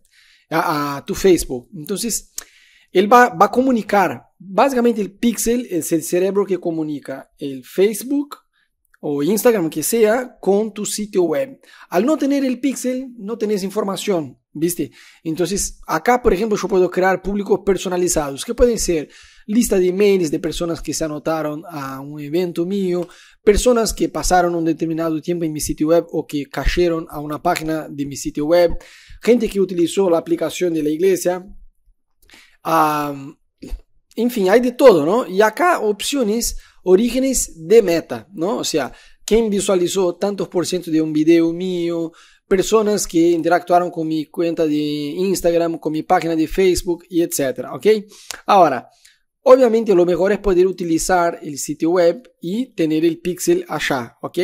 a, tu Facebook. Entonces, él va, va, a comunicar. Básicamente el pixel es el cerebro que comunica el Facebook o Instagram que sea con tu sitio web. Al no tener el pixel, no tenés información, ¿viste? Entonces, acá, por ejemplo, yo puedo crear públicos personalizados, que pueden ser lista de emails de personas que se anotaron a un evento mío, personas que pasaron un determinado tiempo en mi sitio web o que cayeron a una página de mi sitio web, gente que utilizó la aplicación de la iglesia. en fin, hay de todo, ¿no? Y acá opciones, orígenes de meta, ¿no? O sea, quién visualizó tantos por ciento de un video mío, personas que interactuaron con mi cuenta de Instagram, con mi página de Facebook y etcétera, ¿ok? Ahora, Obviamente lo mejor es poder utilizar el sitio web y tener el pixel allá, ¿ok?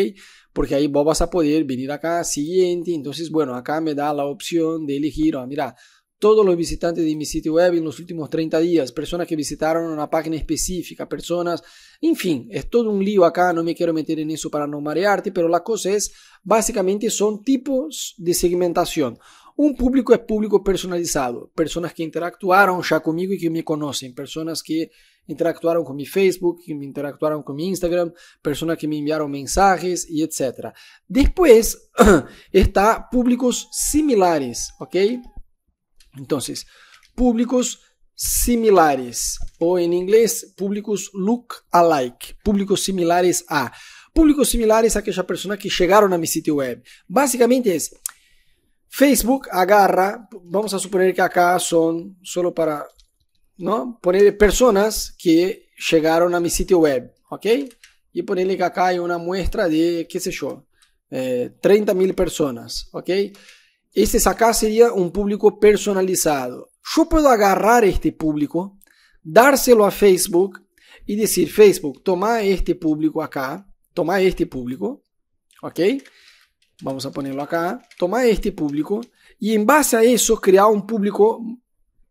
Porque ahí vos vas a poder venir acá, siguiente, entonces bueno, acá me da la opción de elegir, ah, mira, todos los visitantes de mi sitio web en los últimos 30 días, personas que visitaron una página específica, personas, en fin, es todo un lío acá, no me quiero meter en eso para no marearte, pero la cosa es, básicamente son tipos de segmentación. um público é público personalizado, personas que interactuaram já comigo e que me conhecem personas que interactuaron comigo no Facebook, que me interactuaron comigo no Instagram, personas que me enviaram mensagens e etc. Después está públicos similares, ¿ok? Então, públicos similares, ou em inglês públicos look alike, públicos similares a. Públicos similares a aquelas pessoas que chegaram a minha site web. Básicamente es, Facebook agarra, vamos a suponer que acá son solo para, ¿no? poner personas que llegaron a mi sitio web, ¿ok? Y ponerle que acá hay una muestra de, qué sé yo, eh, 30.000 personas, ¿ok? Este acá sería un público personalizado. Yo puedo agarrar este público, dárselo a Facebook y decir, Facebook, toma este público acá, toma este público, ¿ok? vamos a ponerlo acá, toma este público y en base a eso crea un público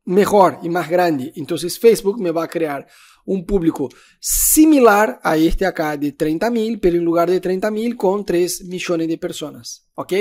mejor y más grande. Entonces Facebook me va a crear un público similar a este acá de 30.000, pero en lugar de 30.000 con 3 millones de personas. ¿Ok?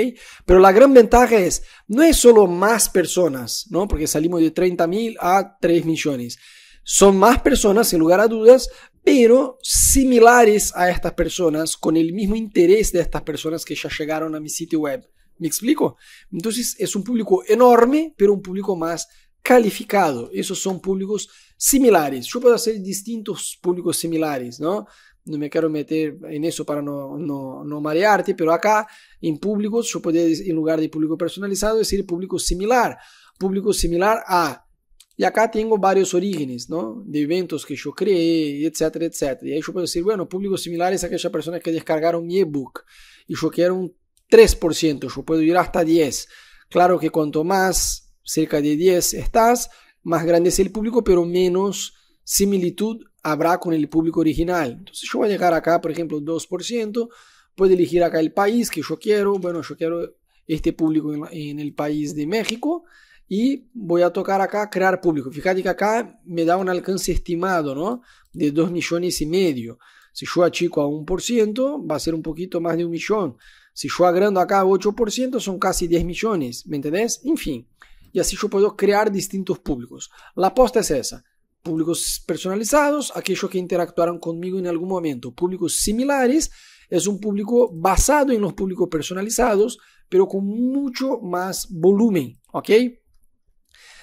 Pero la gran ventaja es, no es solo más personas, ¿no? Porque salimos de 30.000 a 3 millones. Son más personas, en lugar a dudas, pero similares a estas personas, con el mismo interés de estas personas que ya llegaron a mi sitio web. ¿Me explico? Entonces es un público enorme, pero un público más calificado. Esos son públicos similares. Yo puedo hacer distintos públicos similares, ¿no? No me quiero meter en eso para no, no, no marearte, pero acá en públicos yo podría, en lugar de público personalizado, decir público similar. Público similar a y acá tengo varios orígenes, ¿no? De eventos que yo creé, etcétera, etcétera. Y ahí yo puedo decir, bueno, público similar es aquella persona que descargaron mi ebook. Y yo quiero un 3%, yo puedo ir hasta 10. Claro que cuanto más cerca de 10 estás, más grande es el público, pero menos similitud habrá con el público original. Entonces yo voy a llegar acá, por ejemplo, 2%. Puedo elegir acá el país que yo quiero. Bueno, yo quiero este público en el país de México y voy a tocar acá crear público. Fíjate que acá me da un alcance estimado, ¿no? De 2 millones y medio. Si yo achico a 1%, va a ser un poquito más de un millón. Si yo agrando acá 8%, son casi 10 millones, ¿me entendés? en fin. y así yo puedo crear distintos públicos. La apuesta es esa. Públicos personalizados, aquellos que interactuaron conmigo en algún momento. Públicos similares, es un público basado en los públicos personalizados, pero con mucho más volumen, ¿ok?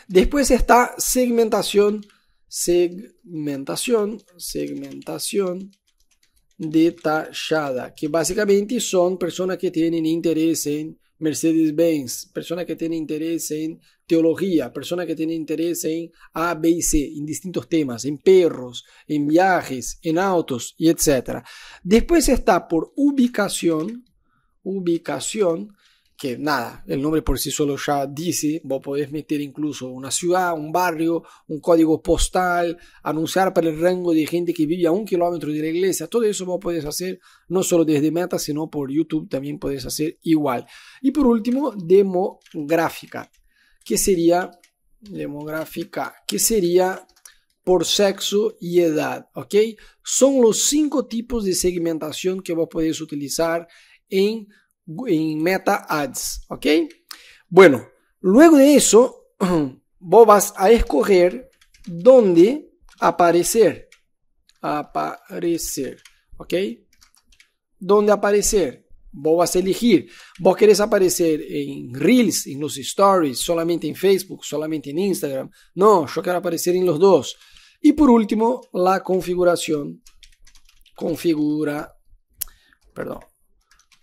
Después está segmentación, segmentación, segmentación detallada, que básicamente son personas que tienen interés en Mercedes-Benz, personas que tienen interés en teología, personas que tienen interés en A, B y C, en distintos temas, en perros, en viajes, en autos y etc. Después está por ubicación, ubicación, que nada, el nombre por sí solo ya dice, vos podés meter incluso una ciudad, un barrio, un código postal, anunciar para el rango de gente que vive a un kilómetro de la iglesia, todo eso vos podés hacer no solo desde Meta, sino por YouTube también podés hacer igual. Y por último, demográfica, que sería, demográfica, que sería por sexo y edad, ¿ok? Son los cinco tipos de segmentación que vos podés utilizar en en Meta Ads, ¿ok? Bueno, luego de eso, vos vas a escoger dónde aparecer, aparecer, ¿ok? ¿Dónde aparecer? Vos vas a elegir. Vos querés aparecer en Reels, en los Stories, solamente en Facebook, solamente en Instagram. No, yo quiero aparecer en los dos. Y por último, la configuración. Configura. Perdón,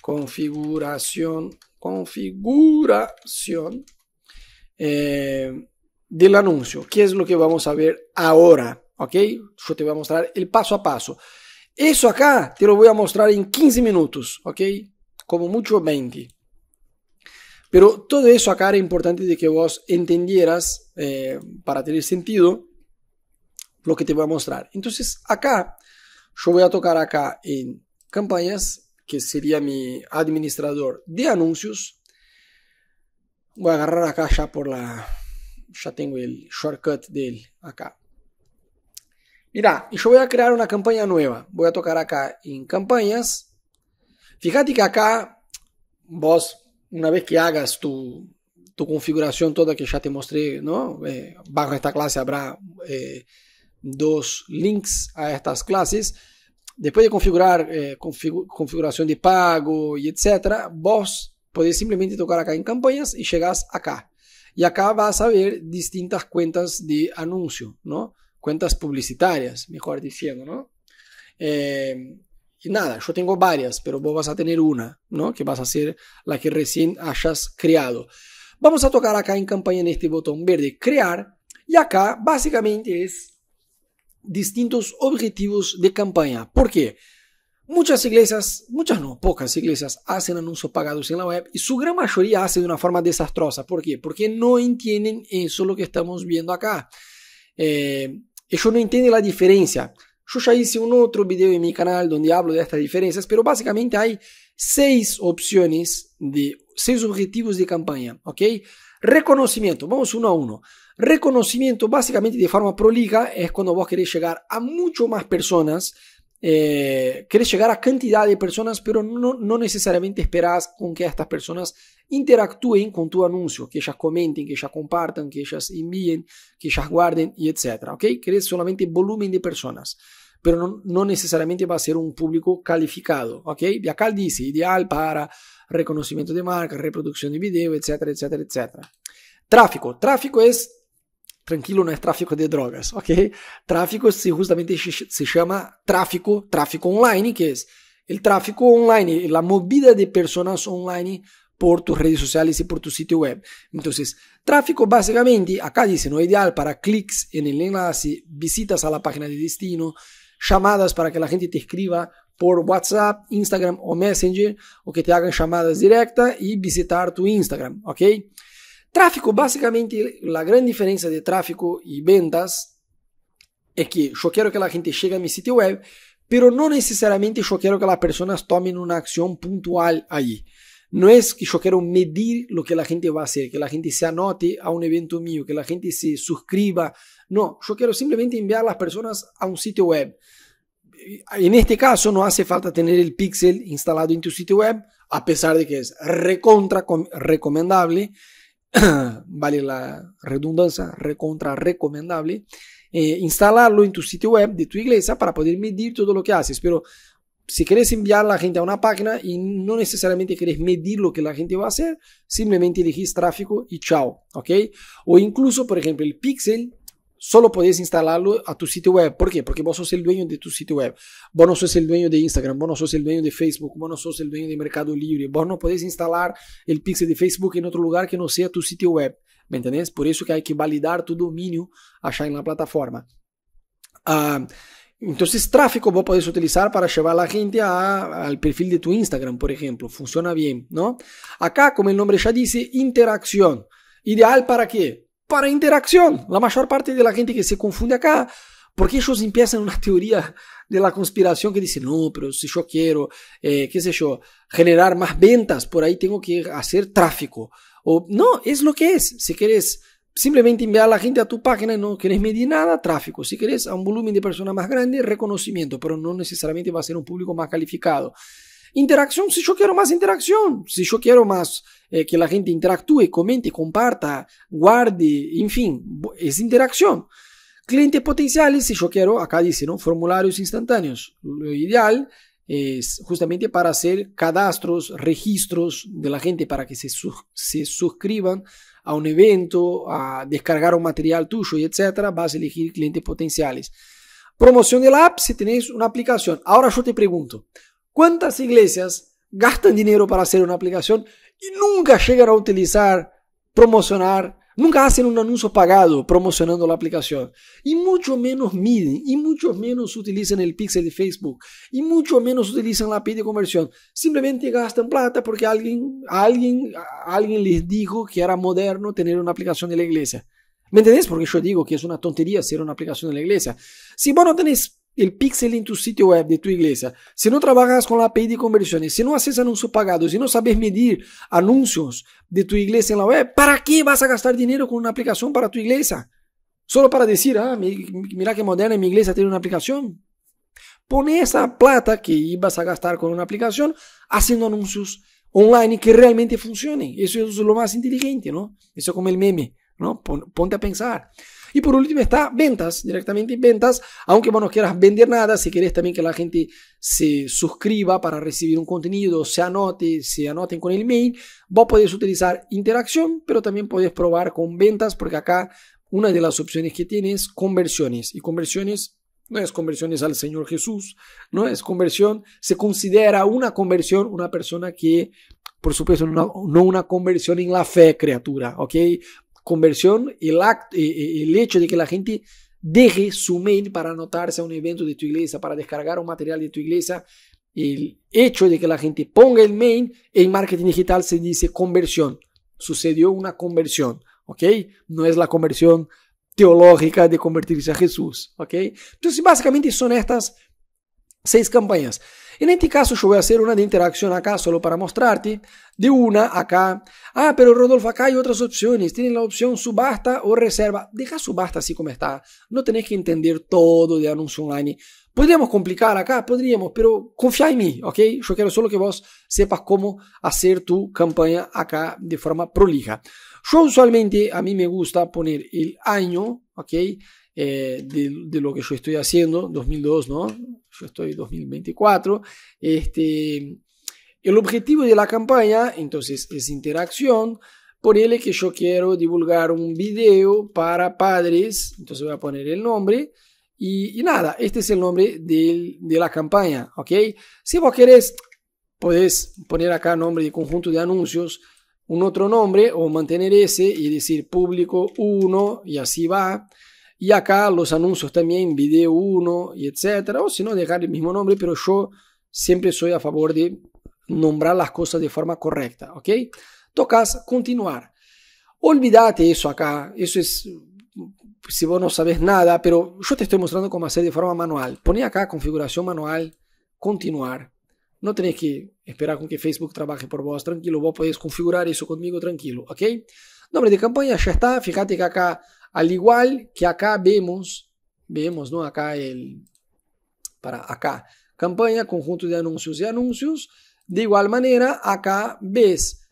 configuración, configuración eh, del anuncio, ¿Qué es lo que vamos a ver ahora, ¿ok? Yo te voy a mostrar el paso a paso. Eso acá te lo voy a mostrar en 15 minutos, ¿ok? Como mucho 20. Pero todo eso acá era importante de que vos entendieras eh, para tener sentido lo que te voy a mostrar. Entonces acá, yo voy a tocar acá en campañas que sería mi administrador de anuncios. Voy a agarrar acá ya por la... Ya tengo el shortcut de él acá. Mira, yo voy a crear una campaña nueva. Voy a tocar acá en campañas. Fíjate que acá vos, una vez que hagas tu, tu configuración toda que ya te mostré, ¿no? Eh, bajo esta clase habrá eh, dos links a estas clases. Después de configurar eh, configuración de pago y etcétera, vos podés simplemente tocar acá en campañas y llegás acá. Y acá vas a ver distintas cuentas de anuncio, ¿no? Cuentas publicitarias, mejor diciendo, ¿no? Eh, y nada, yo tengo varias, pero vos vas a tener una, ¿no? Que vas a ser la que recién hayas creado. Vamos a tocar acá en campaña en este botón verde, crear. Y acá básicamente es distintos objetivos de campaña. porque Muchas iglesias, muchas no, pocas iglesias hacen anuncios pagados en la web y su gran mayoría hace de una forma desastrosa. ¿Por qué? Porque no entienden eso lo que estamos viendo acá. Eh, ellos no entienden la diferencia. Yo ya hice un otro video en mi canal donde hablo de estas diferencias, pero básicamente hay seis opciones de seis objetivos de campaña, ¿ok? Reconocimiento, vamos uno a uno. Reconocimiento básicamente de forma prolija es cuando vos querés llegar a mucho más personas, eh, querés llegar a cantidad de personas, pero no, no necesariamente esperás con que estas personas interactúen con tu anuncio, que ellas comenten, que ellas compartan, que ellas envíen, que ellas guarden y etc. ¿Ok? Querés solamente volumen de personas pero no, no, necesariamente va a ser un público calificado, ¿ok? acá dice, ideal para reconocimiento de marca, reproducción de video, etcétera, etcétera, etcétera. Tráfico. Tráfico es, tranquilo, no es tráfico de drogas, ¿ok? Tráfico se, justamente se llama tráfico, tráfico online, que es el tráfico online, la movida de personas online por tus redes sociales y por tu sitio web. Entonces, tráfico básicamente, acá dice, no ideal para clics en el enlace, visitas a la página de destino, llamadas para que la gente te escriba por WhatsApp, Instagram o Messenger, o que te hagan llamadas directas y visitar tu Instagram, ¿ok? Tráfico, básicamente, la gran diferencia de tráfico y ventas es que yo quiero que la gente llegue a mi sitio web, pero no necesariamente yo quiero que las personas tomen una acción puntual ahí. No es que yo quiero medir lo que la gente va a hacer, que la gente se anote a un evento mío, que la gente se suscriba no, yo quiero simplemente enviar las personas a un sitio web. En este caso no hace falta tener el pixel instalado en tu sitio web, a pesar de que es recontra recomendable, vale la redundancia, recontra recomendable, eh, instalarlo en tu sitio web de tu iglesia para poder medir todo lo que haces. Pero si quieres enviar a la gente a una página y no necesariamente quieres medir lo que la gente va a hacer, simplemente elegís tráfico y chao, O incluso, por ejemplo, el pixel solo podés instalarlo a tu sitio web. ¿Por qué? Porque vos sos el dueño de tu sitio web. Vos no sos el dueño de Instagram, vos no sos el dueño de Facebook, vos no sos el dueño de Mercado Libre. Vos no podés instalar el pixel de Facebook en otro lugar que no sea tu sitio web. ¿Me entendés? Por eso que hay que validar tu dominio allá en la plataforma. Ah, entonces, tráfico vos podés utilizar para llevar a la gente al perfil de tu Instagram, por ejemplo. Funciona bien, ¿no? Acá, como el nombre ya dice, interacción. Ideal para qué? para interacción. La mayor parte de la gente que se confunde acá, porque ellos empiezan una teoría de la conspiración que dice, no, pero si yo quiero, eh, qué sé yo, generar más ventas, por ahí tengo que hacer tráfico. O no, es lo que es. Si quieres simplemente enviar a la gente a tu página y no quieres medir nada, tráfico. Si quieres a un volumen de personas más grande, reconocimiento, pero no necesariamente va a ser un público más calificado. Interacción, si yo quiero más interacción, si yo quiero más eh, que la gente interactúe, comente, comparta, guarde, en fin, es interacción. Clientes potenciales, si yo quiero, acá dice, ¿no? Formularios instantáneos. Lo ideal es justamente para hacer cadastros, registros de la gente para que se, suscriban a un evento, a descargar un material tuyo y etcétera. Vas a elegir clientes potenciales. Promoción de la app si tenéis una aplicación. Ahora yo te pregunto, ¿Cuántas iglesias gastan dinero para hacer una aplicación y nunca llegan a utilizar, promocionar, nunca hacen un anuncio pagado promocionando la aplicación? Y mucho menos miden, y mucho menos utilizan el pixel de Facebook, y mucho menos utilizan la API de conversión. Simplemente gastan plata porque alguien, alguien, alguien les dijo que era moderno tener una aplicación de la iglesia. ¿Me entendés? Porque yo digo que es una tontería hacer una aplicación de la iglesia. Si vos no tenés el pixel en tu sitio web de tu iglesia, si no trabajas con la API de conversiones, si no haces anuncios pagados si no sabes medir anuncios de tu iglesia en la web, ¿para qué vas a gastar dinero con una aplicación para tu iglesia? Solo para decir, ah, mira qué moderna mi iglesia tiene una aplicación. Pon esa plata que ibas a gastar con una aplicación haciendo anuncios online que realmente funcionen. Eso es lo más inteligente, ¿no? Eso es como el meme, ¿no? Ponte a pensar. Y por último está ventas, directamente ventas, aunque vos no quieras vender nada, si querés también que la gente se suscriba para recibir un contenido, se anote, se anoten con el mail, vos podés utilizar interacción, pero también podés probar con ventas, porque acá una de las opciones que tienes, es conversiones. Y conversiones no es conversiones al Señor Jesús, no es conversión, se considera una conversión una persona que, por supuesto, no, no una conversión en la fe, criatura, ¿ok? conversión el, el hecho de que la gente deje su mail para anotarse a un evento de tu iglesia, para descargar un material de tu iglesia. El hecho de que la gente ponga el mail en marketing digital se dice conversión. Sucedió una conversión, ¿ok? No es la conversión teológica de convertirse a Jesús, ¿ok? Entonces, básicamente son estas seis campañas. En este caso yo voy a hacer una de interacción acá solo para mostrarte, de una acá. Ah, pero Rodolfo, acá hay otras opciones. Tienen la opción subasta o reserva. Deja subasta así como está. No tenés que entender todo de anuncio online. Podríamos complicar acá, podríamos, pero confía en mí, ¿ok? Yo quiero solo que vos sepas cómo hacer tu campaña acá de forma prolija. Yo usualmente a mí me gusta poner el año, ¿ok? Eh, de, de, lo que yo estoy haciendo, 2002, ¿no? yo estoy 2024, este, el objetivo de la campaña, entonces, es interacción. Por él que yo quiero divulgar un video para padres, entonces voy a poner el nombre. Y, nada, este es el nombre de la campaña, ¿ok? Si vos querés, podés poner acá nombre de conjunto de anuncios, un otro nombre o mantener ese y decir público 1 y así va. Y acá los anuncios también, video 1 y etcétera, o si no, dejar el mismo nombre, pero yo siempre soy a favor de nombrar las cosas de forma correcta, ¿ok? Tocas continuar. Olvídate eso acá, eso es si vos no sabes nada, pero yo te estoy mostrando cómo hacer de forma manual. Poné acá configuración manual, continuar. No tenés que esperar con que Facebook trabaje por vos, tranquilo, vos podés configurar eso conmigo tranquilo, ¿ok? Nombre de campaña ya está, fíjate que acá al igual que acá vemos, vemos, ¿no? Acá el, para acá, campaña, conjunto de anuncios y anuncios. De igual manera, acá ves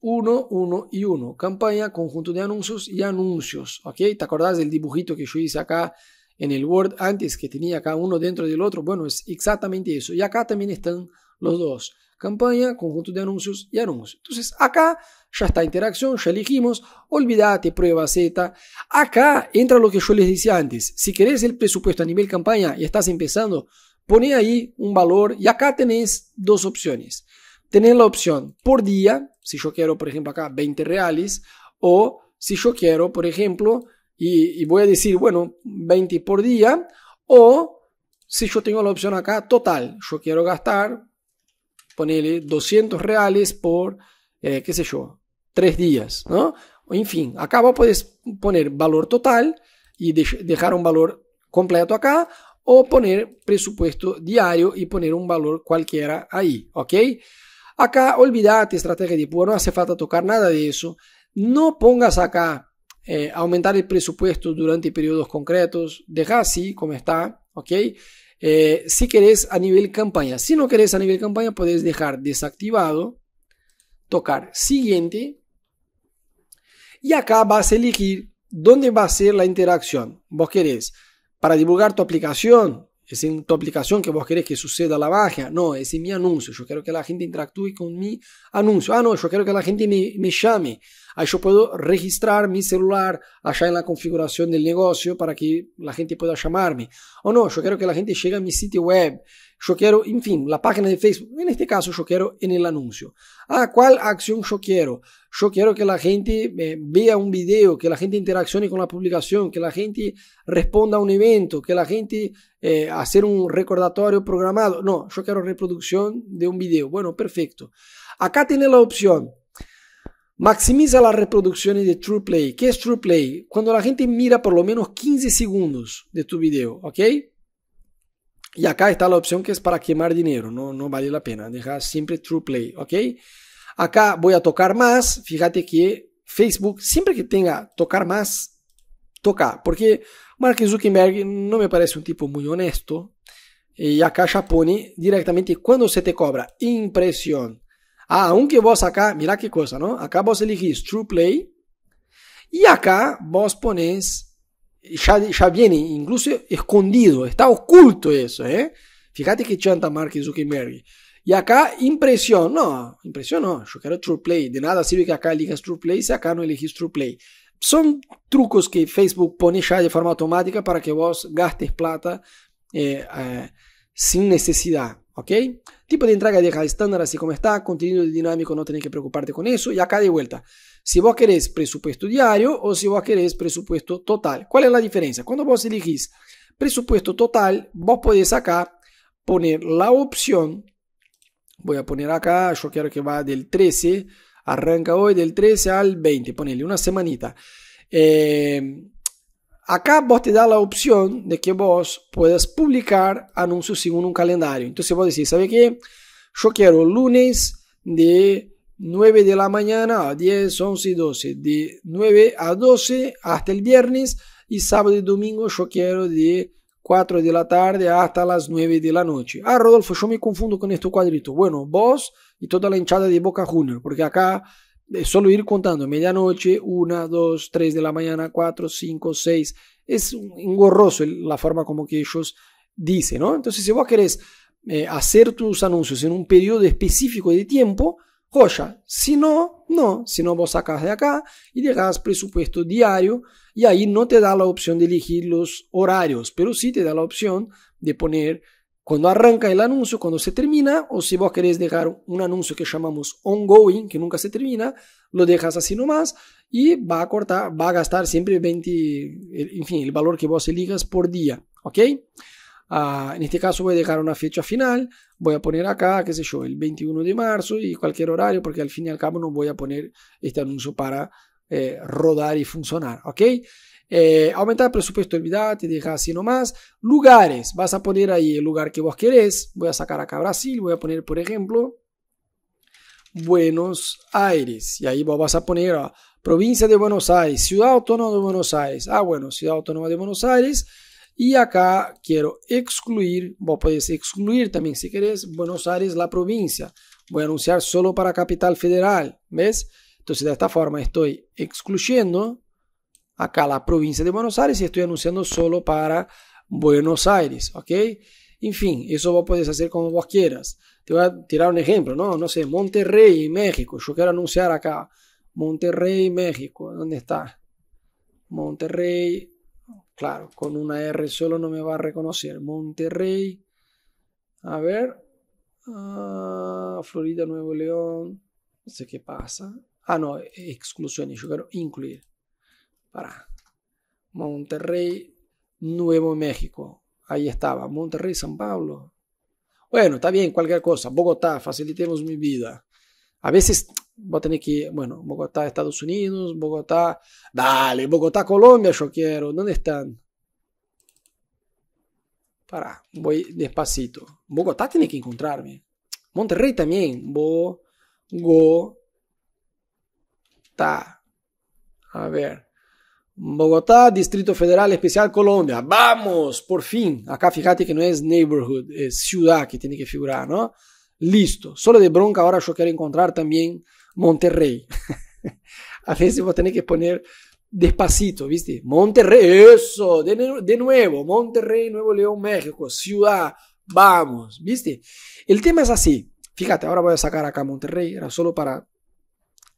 uno, uno y uno, Campaña, conjunto de anuncios y anuncios. ¿Ok? ¿Te acordás del dibujito que yo hice acá en el Word antes que tenía acá uno dentro del otro? Bueno, es exactamente eso. Y acá también están los dos campaña, conjunto de anuncios y anuncios. Entonces acá ya está interacción, ya elegimos, olvídate, prueba Z. Acá entra lo que yo les decía antes, si querés el presupuesto a nivel campaña y estás empezando, pone ahí un valor y acá tenés dos opciones. Tenés la opción por día, si yo quiero, por ejemplo, acá 20 reales, o si yo quiero, por ejemplo, y, y voy a decir, bueno, 20 por día, o si yo tengo la opción acá total, yo quiero gastar ponele 200 reales por, eh, qué sé yo, tres días, ¿no? En fin, acá vos podés poner valor total y dejar un valor completo acá o poner presupuesto diario y poner un valor cualquiera ahí, ¿ok? Acá olvídate estrategia de puro no hace falta tocar nada de eso. No pongas acá eh, aumentar el presupuesto durante periodos concretos, deja así como está, ¿ok? Eh, si querés a nivel campaña. Si no querés a nivel campaña, podés dejar desactivado, tocar siguiente. Y acá vas a elegir dónde va a ser la interacción. Vos querés para divulgar tu aplicación. Es en tu aplicación que vos querés que suceda la baja No, es en mi anuncio. Yo quiero que la gente interactúe con mi anuncio. Ah, no, yo quiero que la gente me, me llame. Ahí yo puedo registrar mi celular allá en la configuración del negocio para que la gente pueda llamarme. O no, yo quiero que la gente llegue a mi sitio web. Yo quiero, en fin, la página de Facebook. En este caso, yo quiero en el anuncio. Ah, ¿cuál acción yo quiero? Yo quiero que la gente eh, vea un video, que la gente interaccione con la publicación, que la gente responda a un evento, que la gente eh, hacer un recordatorio programado. No, yo quiero reproducción de un video. Bueno, perfecto. Acá tiene la opción Maximiza las reproducciones de true play ¿Qué es true play Cuando la gente mira por lo menos 15 segundos de tu video, ¿ok? Y acá está la opción que es para quemar dinero, no, no vale la pena, deja siempre true play ¿ok? Acá voy a tocar más, fíjate que Facebook, siempre que tenga tocar más, toca, porque Mark Zuckerberg no me parece un tipo muy honesto, y acá ya pone directamente cuando se te cobra impresión Ah, aunque vos acá, mira qué cosa, ¿no? Acá vos elegís True Play y acá vos ponés, ya, viene incluso escondido, está oculto eso, ¿eh? Fíjate que chanta Mark Zuckerberg. Y acá impresión, no, impresión no, yo quiero True Play, de nada sirve que acá elijas True Play si acá no elegís True Play. Son trucos que Facebook pone ya de forma automática para que vos gastes plata eh, eh, sin necesidad. ¿Ok? Tipo de entrega deja estándar así como está, contenido dinámico no tenés que preocuparte con eso. Y acá de vuelta, si vos querés presupuesto diario o si vos querés presupuesto total. ¿Cuál es la diferencia? Cuando vos elegís presupuesto total, vos podés acá poner la opción, voy a poner acá, yo quiero que va del 13, arranca hoy del 13 al 20, ponele una semanita. Eh, Acá vos te da la opción de que vos puedas publicar anuncios según un calendario. Entonces vos decís, ¿sabe qué? Yo quiero lunes de 9 de la mañana a 10, 11 y 12. De 9 a 12 hasta el viernes y sábado y domingo yo quiero de 4 de la tarde hasta las 9 de la noche. Ah, Rodolfo, yo me confundo con este cuadrito. Bueno, vos y toda la hinchada de Boca Juniors, porque acá solo ir contando medianoche, una dos tres de la mañana, 4, 5, seis Es engorroso la forma como que ellos dicen, ¿no? Entonces, si vos querés eh, hacer tus anuncios en un periodo específico de tiempo, joya. Si no, no. Si no, vos sacas de acá y dejas presupuesto diario y ahí no te da la opción de elegir los horarios, pero sí te da la opción de poner cuando arranca el anuncio, cuando se termina, o si vos querés dejar un anuncio que llamamos ongoing, que nunca se termina, lo dejas así nomás y va a cortar, va a gastar siempre 20, en fin, el valor que vos elijas por día, ¿ok? Ah, en este caso voy a dejar una fecha final, voy a poner acá, qué sé yo, el 21 de marzo y cualquier horario, porque al fin y al cabo no voy a poner este anuncio para eh, rodar y funcionar, ¿ok? Eh, aumentar el presupuesto, te deja así nomás. Lugares, vas a poner ahí el lugar que vos querés. Voy a sacar acá Brasil, voy a poner, por ejemplo, Buenos Aires. Y ahí vos vas a poner provincia de Buenos Aires, ciudad autónoma de Buenos Aires. Ah, bueno, ciudad autónoma de Buenos Aires. Y acá quiero excluir, vos podés excluir también si querés, Buenos Aires, la provincia. Voy a anunciar solo para Capital Federal, ¿ves? Entonces de esta forma estoy excluyendo acá la provincia de Buenos Aires y estoy anunciando solo para Buenos Aires, ¿ok? En fin, eso vos podés hacer como vos quieras. Te voy a tirar un ejemplo, ¿no? No sé, Monterrey, México. Yo quiero anunciar acá. Monterrey, México. ¿Dónde está? Monterrey. Claro, con una R solo no me va a reconocer. Monterrey. A ver. Ah, Florida, Nuevo León. No sé qué pasa. Ah, no, exclusiones. Yo quiero incluir para Monterrey, Nuevo México. Ahí estaba, Monterrey, San Pablo. Bueno, está bien, cualquier cosa. Bogotá, facilitemos mi vida. A veces voy a tener que, bueno, Bogotá, Estados Unidos, Bogotá, dale, Bogotá, Colombia, yo quiero. ¿Dónde están? Para, voy despacito. Bogotá tiene que encontrarme. Monterrey también. Bogotá. A ver. Bogotá, Distrito Federal Especial Colombia. Vamos, por fin. Acá fíjate que no es neighborhood, es ciudad que tiene que figurar, ¿no? Listo. Solo de bronca ahora yo quiero encontrar también Monterrey. a veces vos a que poner despacito, ¿viste? Monterrey, eso, de nuevo, Monterrey, Nuevo León, México, ciudad, vamos, ¿viste? El tema es así. Fíjate, ahora voy a sacar acá Monterrey, era solo para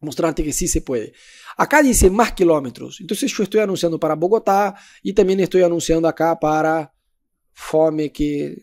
mostrarte que sí se puede. Acá dice más kilómetros, entonces yo estoy anunciando para Bogotá y también estoy anunciando acá para Fome, que,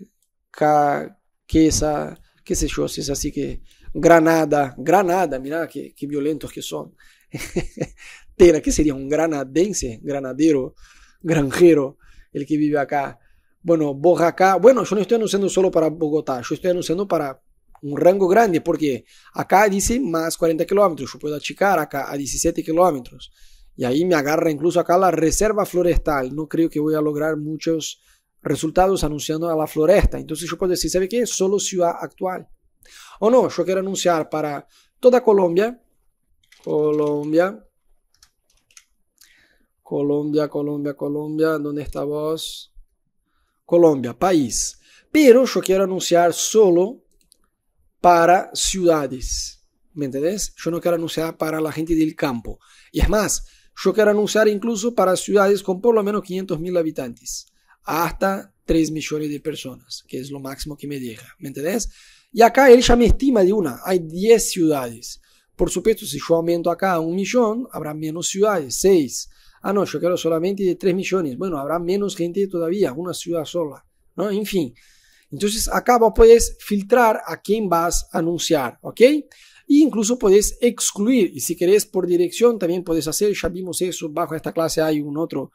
que esa, qué sé yo, si es así que Granada, Granada, mirá qué, qué violentos que son. Tera, que sería un granadense, granadero, granjero, el que vive acá. Bueno, Bogotá, bueno, yo no estoy anunciando solo para Bogotá, yo estoy anunciando para un rango grande, porque acá dice más 40 kilómetros, yo puedo achicar acá a 17 kilómetros. Y ahí me agarra incluso acá la reserva florestal. No creo que voy a lograr muchos resultados anunciando a la floresta. Entonces yo puedo decir, ¿sabe qué? Solo ciudad actual. O no, yo quiero anunciar para toda Colombia. Colombia. Colombia, Colombia, Colombia. ¿Dónde está vos? Colombia, país. Pero yo quiero anunciar solo para ciudades. ¿Me entendés? Yo no quiero anunciar para la gente del campo. Y es más, yo quiero anunciar incluso para ciudades con por lo menos 500 mil habitantes, hasta 3 millones de personas, que es lo máximo que me deja. ¿Me entendés? Y acá él ya me estima de una, hay 10 ciudades. Por supuesto, si yo aumento acá a un millón, habrá menos ciudades, 6. Ah, no, yo quiero solamente de 3 millones. Bueno, habrá menos gente todavía, una ciudad sola. ¿no? En fin, entonces acá vos podés filtrar a quién vas a anunciar, ¿ok? E incluso podés excluir, y si querés por dirección también podés hacer, ya vimos eso, bajo esta clase hay un otro,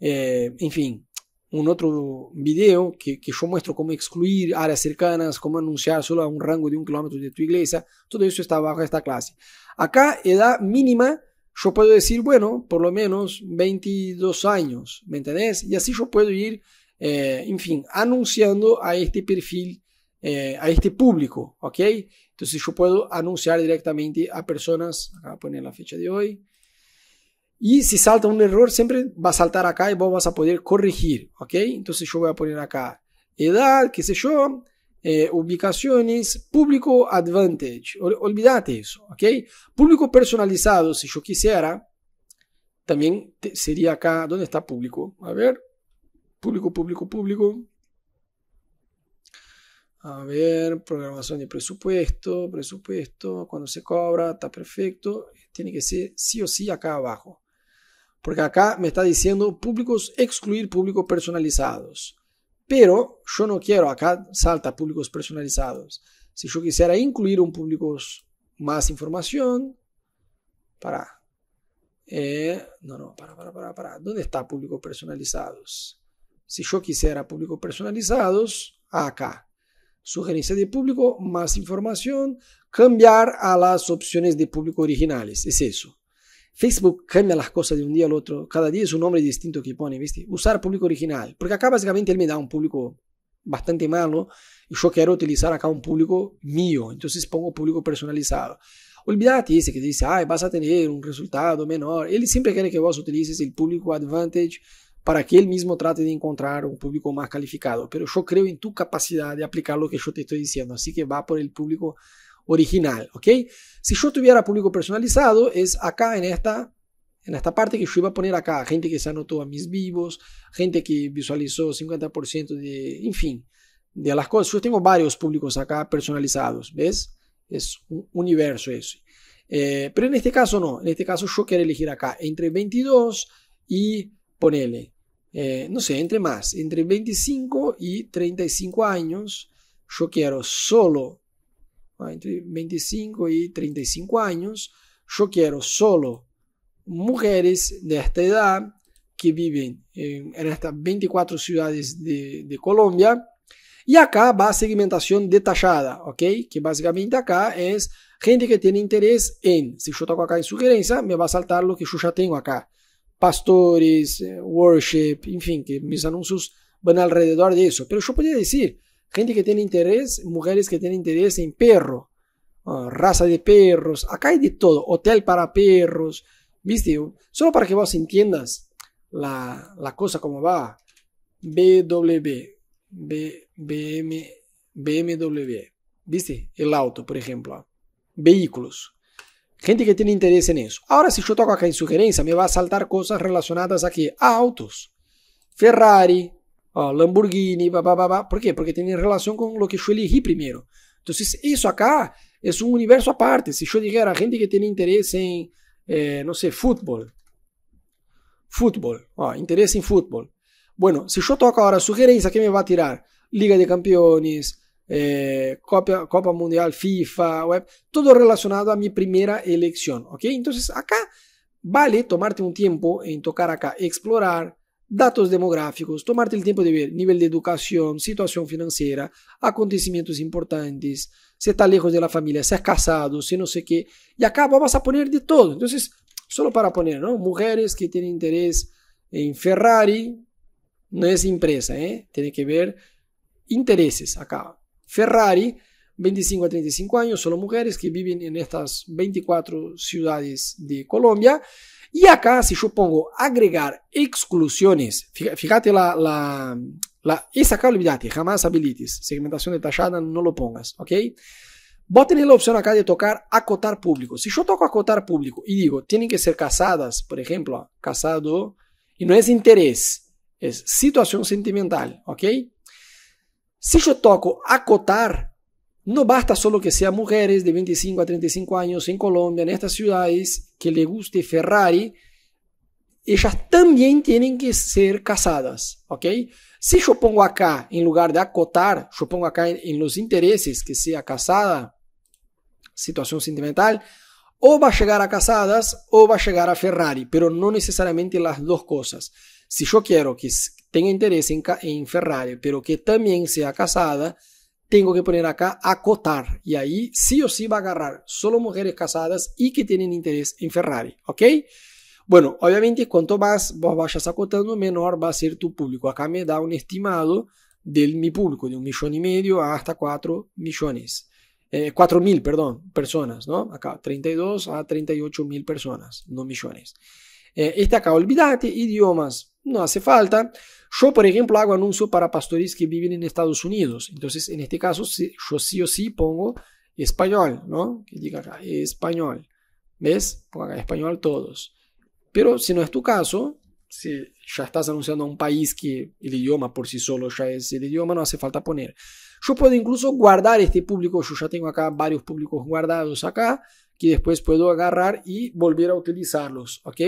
eh, en fin, un otro video que, que, yo muestro cómo excluir áreas cercanas, cómo anunciar solo a un rango de un kilómetro de tu iglesia, todo eso está bajo esta clase. Acá edad mínima, yo puedo decir, bueno, por lo menos 22 años, ¿me entendés? Y así yo puedo ir eh, en fin anunciando a este perfil, eh, a este público, ¿ok? Entonces yo puedo anunciar directamente a personas, acá poner la fecha de hoy, y si salta un error, siempre va a saltar acá y vos vas a poder corregir, ¿ok? Entonces yo voy a poner acá edad, qué sé yo, eh, ubicaciones, público advantage, olvidate eso, ¿ok? Público personalizado, si yo quisiera, también sería acá, ¿dónde está público? A ver, Público, público, público. A ver, programación de presupuesto, presupuesto, cuando se cobra, está perfecto. Tiene que ser sí o sí acá abajo. Porque acá me está diciendo públicos excluir públicos personalizados. Pero yo no quiero, acá salta públicos personalizados. Si yo quisiera incluir un público más información, para. Eh, no, no, para, para, para, para. ¿Dónde está públicos personalizados? Si yo quisiera público personalizados, acá. Sugerencia de público, más información, cambiar a las opciones de público originales. Es eso. Facebook cambia las cosas de un día al otro. Cada día es un nombre distinto que pone, ¿viste? Usar público original. Porque acá básicamente él me da un público bastante malo y yo quiero utilizar acá un público mío. Entonces pongo público personalizado. Olvídate ese que dice, ay, vas a tener un resultado menor. Él siempre quiere que vos utilices el público advantage para que él mismo trate de encontrar un público más calificado. Pero yo creo en tu capacidad de aplicar lo que yo te estoy diciendo, así que va por el público original, ¿ok? Si yo tuviera público personalizado, es acá en esta en esta parte que yo iba a poner acá, gente que se anotó a mis vivos, gente que visualizó 50% de, en fin, de las cosas. Yo tengo varios públicos acá personalizados, ¿ves? Es un universo eso. Eh, pero en este caso no, en este caso yo quiero elegir acá entre 22 y ponele, eh, no sé, entre más, entre 25 y 35 años, yo quiero solo, ah, entre 25 y 35 años, yo quiero solo mujeres de esta edad que viven en, estas 24 ciudades de, de, Colombia. Y acá va segmentación detallada, ¿ok? Que básicamente acá es gente que tiene interés en, si yo toco acá en sugerencia, me va a saltar lo que yo ya tengo acá pastores, eh, worship, en fin, que mis anuncios van alrededor de eso. Pero yo podría decir, gente que tiene interés, mujeres que tienen interés en perro, ah, raza de perros, acá hay de todo, hotel para perros, ¿viste? Solo para que vos entiendas la, cosa como va. BW, B, BM, BMW, ¿viste? El auto, por ejemplo, ah. vehículos. Gente que tiene interés en eso. Ahora, si yo toco acá en sugerencia, me va a saltar cosas relacionadas aquí autos. Ferrari, Lamborghini, va, va, ¿Por qué? Porque tiene relación con lo que yo elegí primero. Entonces, eso acá es un universo aparte. Si yo dijera gente que tiene interés en, eh, no sé, fútbol. Fútbol, ah, interés en fútbol. Bueno, si yo toco ahora sugerencia, ¿qué me va a tirar? Liga de Campeones, eh, Copa, Mundial, FIFA, web, todo relacionado a mi primera elección, ¿ok? Entonces acá vale tomarte un tiempo en tocar acá, explorar datos demográficos, tomarte el tiempo de ver nivel de educación, situación financiera, acontecimientos importantes, si está lejos de la familia, si es casado, si no sé qué, y acá vamos a poner de todo, entonces, solo para poner, ¿no? Mujeres que tienen interés en Ferrari, no es empresa, ¿eh? Tiene que ver intereses acá Ferrari, 25 a 35 años, solo mujeres que viven en estas 24 ciudades de Colombia. Y acá, si yo pongo agregar exclusiones, fíjate la, esa acá jamás habilites, segmentación detallada, no lo pongas, ¿ok? Vos tener la opción acá de tocar acotar público. Si yo toco acotar público y digo, tienen que ser casadas, por ejemplo, casado, y no es interés, es situación sentimental, ¿ok? Si yo toco acotar, no basta solo que sean mujeres de 25 a 35 años en Colombia, en estas ciudades, que le guste Ferrari, ellas también tienen que ser casadas, ¿ok? Si yo pongo acá, en lugar de acotar, yo pongo acá en, en los intereses que sea casada, situación sentimental, o va a llegar a casadas o va a llegar a Ferrari, pero no necesariamente las dos cosas. Si yo quiero que tenga interés en, Ferrari, pero que también sea casada, tengo que poner acá acotar. Y ahí sí o sí va a agarrar solo mujeres casadas y que tienen interés en Ferrari. ¿Ok? Bueno, obviamente cuanto más vos vayas acotando, menor va a ser tu público. Acá me da un estimado del mi público, de un millón y medio hasta cuatro millones. Eh, cuatro mil, perdón, personas, ¿no? Acá 32 a 38 mil personas, no millones. Eh, este acá, olvídate idiomas, no hace falta. Yo, por ejemplo, hago anuncio para pastores que viven en Estados Unidos. Entonces, en este caso, yo sí o sí pongo español, ¿no? Que diga acá, español. ¿Ves? Pongo acá español todos. Pero si no es tu caso, si ya estás anunciando a un país que el idioma por sí solo ya es el idioma, no hace falta poner. Yo puedo incluso guardar este público, yo ya tengo acá varios públicos guardados acá, que después puedo agarrar y volver a utilizarlos, ¿ok?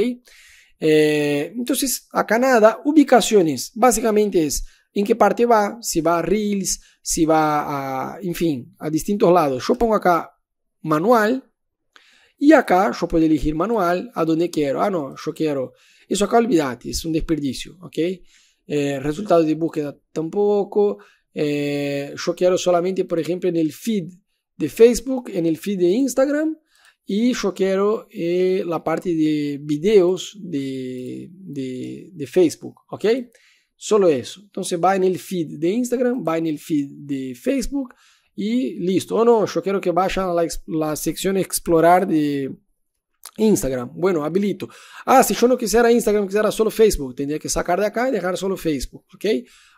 Eh, entonces, acá nada, ubicaciones, básicamente es en qué parte va, si va a Reels, si va a, en fin, a distintos lados. Yo pongo acá manual y acá yo puedo elegir manual a donde quiero. Ah, no, yo quiero. Eso acá olvidate es un desperdicio, ¿ok? Eh, resultado de búsqueda tampoco. Eh, yo quiero solamente, por ejemplo, en el feed de Facebook, en el feed de Instagram y yo quiero eh, la parte de videos de, de, Facebook, ¿ok? Solo eso. Entonces va en el feed de Instagram, va en el feed de Facebook y listo. O oh, no, yo quiero que vaya a la, sección explorar de, Instagram. Bueno, habilito. Ah, si yo no quisiera Instagram, quisiera solo Facebook, tendría que sacar de acá y dejar solo Facebook, ¿ok?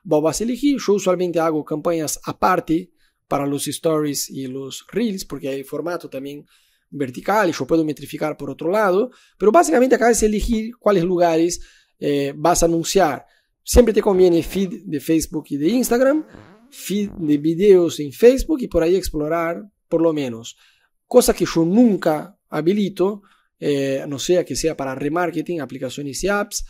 Vos vas a elegir. Yo usualmente hago campañas aparte para los stories y los reels, porque hay formato también vertical, yo puedo metrificar por otro lado, pero básicamente acá es elegir cuáles lugares eh, vas a anunciar. Siempre te conviene feed de Facebook y de Instagram, feed de videos en Facebook y por ahí explorar por lo menos. Cosa que yo nunca habilito, eh, no sea que sea para remarketing, aplicaciones y apps.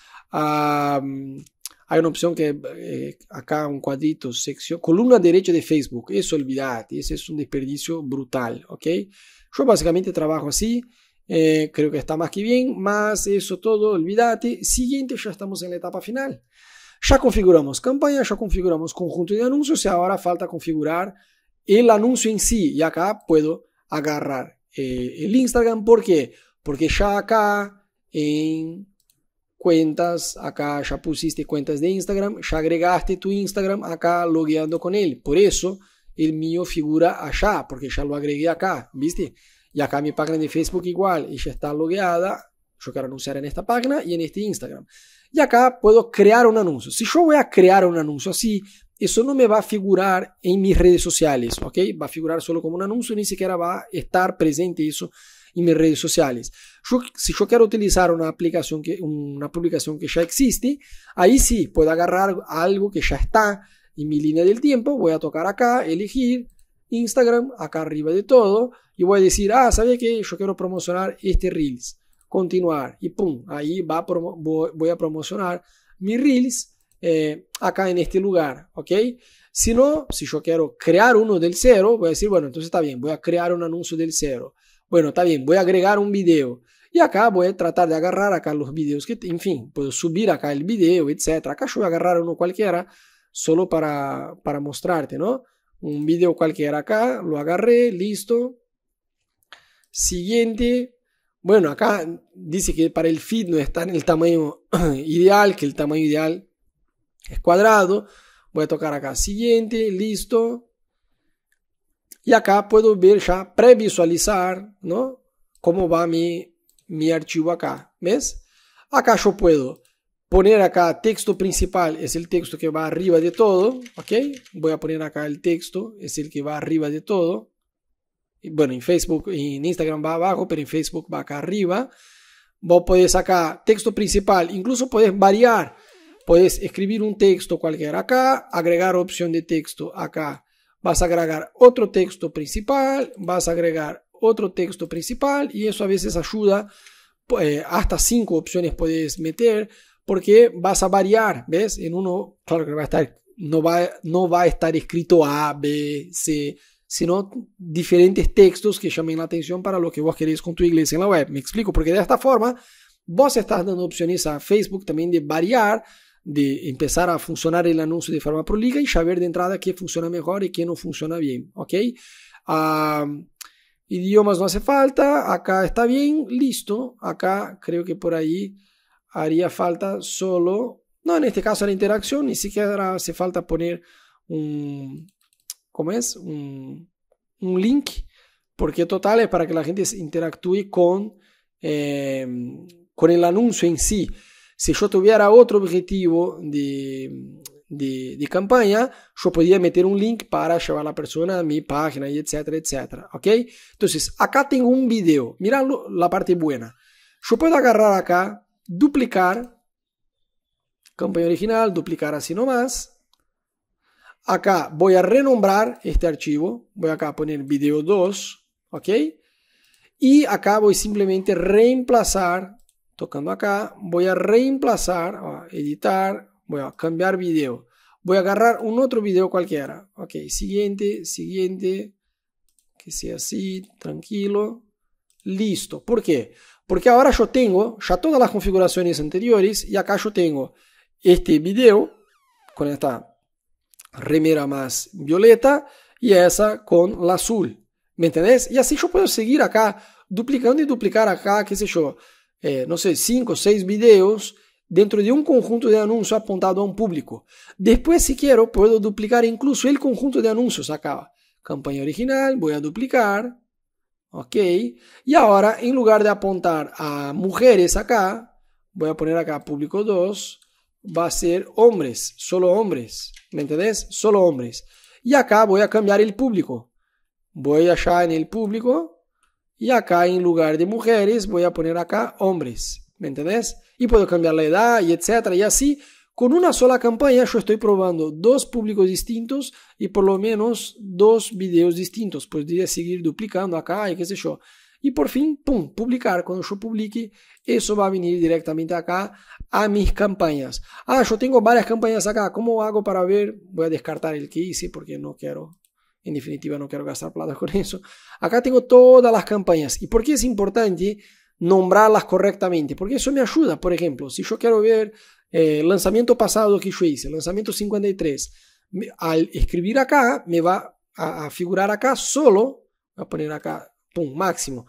hay una opción que eh, acá un cuadrito, sección, columna derecha de Facebook. Eso olvidate, ese es un desperdicio brutal, ¿ok? Yo básicamente trabajo así. Eh, creo que está más que bien. Más eso todo, olvídate. Siguiente, ya estamos en la etapa final. Ya configuramos campaña, ya configuramos conjunto de anuncios y ahora falta configurar el anuncio en sí. Y acá puedo agarrar eh, el Instagram. ¿Por qué? Porque ya acá en cuentas, acá ya pusiste cuentas de Instagram, ya agregaste tu Instagram acá logueando con él. Por eso el mío figura allá, porque ya lo agregué acá, ¿viste? Y acá mi página de Facebook igual, y ya está logueada, yo quiero anunciar en esta página y en este Instagram. Y acá puedo crear un anuncio. Si yo voy a crear un anuncio así, eso no me va a figurar en mis redes sociales, ¿ok? Va a figurar solo como un anuncio, ni siquiera va a estar presente eso en mis redes sociales. Yo, si yo quiero utilizar una aplicación que, una publicación que ya existe, ahí sí puedo agarrar algo que ya está y mi línea del tiempo, voy a tocar acá, elegir Instagram, acá arriba de todo, y voy a decir, ah, ¿sabe que Yo quiero promocionar este Reels, continuar, y pum, ahí va voy a promocionar mi Reels eh, acá en este lugar, ¿ok? Si no, si yo quiero crear uno del cero, voy a decir, bueno, entonces está bien, voy a crear un anuncio del cero. Bueno, está bien, voy a agregar un video. Y acá voy a tratar de agarrar acá los videos que, en fin, puedo subir acá el video, etcétera, Acá yo voy a agarrar uno cualquiera solo para, para mostrarte, ¿no? Un vídeo cualquiera acá, lo agarré, listo. Siguiente. Bueno, acá dice que para el feed no está en el tamaño ideal, que el tamaño ideal es cuadrado. Voy a tocar acá, siguiente, listo. Y acá puedo ver ya, previsualizar, ¿no? Cómo va mi, mi archivo acá, ¿ves? Acá yo puedo poner acá texto principal, es el texto que va arriba de todo, ¿ok? Voy a poner acá el texto, es el que va arriba de todo. Bueno, en Facebook, en Instagram va abajo, pero en Facebook va acá arriba. Vos podés acá, texto principal, incluso podés variar. Podés escribir un texto cualquiera acá, agregar opción de texto acá. Vas a agregar otro texto principal, vas a agregar otro texto principal y eso a veces ayuda. Pues, eh, hasta cinco opciones podés meter porque vas a variar, ¿ves? En uno, claro que va estar, no va, no va a estar escrito A, B, C, sino diferentes textos que llamen la atención para lo que vos querés con tu iglesia en la web. Me explico, porque de esta forma vos estás dando opciones a Facebook también de variar, de empezar a funcionar el anuncio de forma prolija, y saber de entrada qué funciona mejor y qué no funciona bien, ¿ok? idiomas no hace falta, acá está bien, listo, acá creo que por ahí haría falta solo, no en este caso la interacción, ni siquiera hace falta poner un, ¿cómo es? Un, un link, porque total es para que la gente interactúe con, em, con el anuncio en sí. Si yo tuviera otro objetivo de, de, campaña, yo podría meter un link para llevar a la persona a mi página y etcétera, etcétera. ¿Ok? Entonces, acá tengo un video. Mirad la parte buena. Yo puedo agarrar acá duplicar, campaña original, duplicar así nomás. Acá voy a renombrar este archivo, voy acá a poner video 2, ¿ok? Y acá voy simplemente reemplazar, tocando acá, voy a reemplazar, a editar, voy a cambiar video. Voy a agarrar un otro video cualquiera. Ok, siguiente, siguiente, que sea así, tranquilo. Listo. ¿Por qué? Porque ahora yo tengo ya todas las configuraciones anteriores y acá yo tengo este video con esta remera más violeta y esa con la azul. ¿Me entendés? Y así yo puedo seguir acá duplicando y duplicar acá, qué sé yo, eh, no sé, cinco o seis videos dentro de un conjunto de anuncios apuntado a un público. Después, si quiero, puedo duplicar incluso el conjunto de anuncios acá. Campaña original, voy a duplicar, Ok. Y ahora, en lugar de apuntar a mujeres acá, voy a poner acá público 2, va a ser hombres, solo hombres. ¿Me entendés? Solo hombres. Y acá voy a cambiar el público. Voy allá en el público y acá en lugar de mujeres voy a poner acá hombres. ¿Me entendés? Y puedo cambiar la edad y etcétera. Y así con una sola campaña yo estoy probando dos públicos distintos y por lo menos dos videos distintos. Pues Podría seguir duplicando acá y qué sé yo. Y por fin, ¡pum!, publicar. Cuando yo publique, eso va a venir directamente acá a mis campañas. Ah, yo tengo varias campañas acá. ¿Cómo hago para ver? Voy a descartar el que hice porque no quiero, en definitiva, no quiero gastar plata con eso. Acá tengo todas las campañas. ¿Y por qué es importante nombrarlas correctamente? Porque eso me ayuda. Por ejemplo, si yo quiero ver eh, lanzamiento pasado que yo hice, lanzamiento 53, al escribir acá, me va a, figurar acá solo, voy a poner acá, pum, máximo.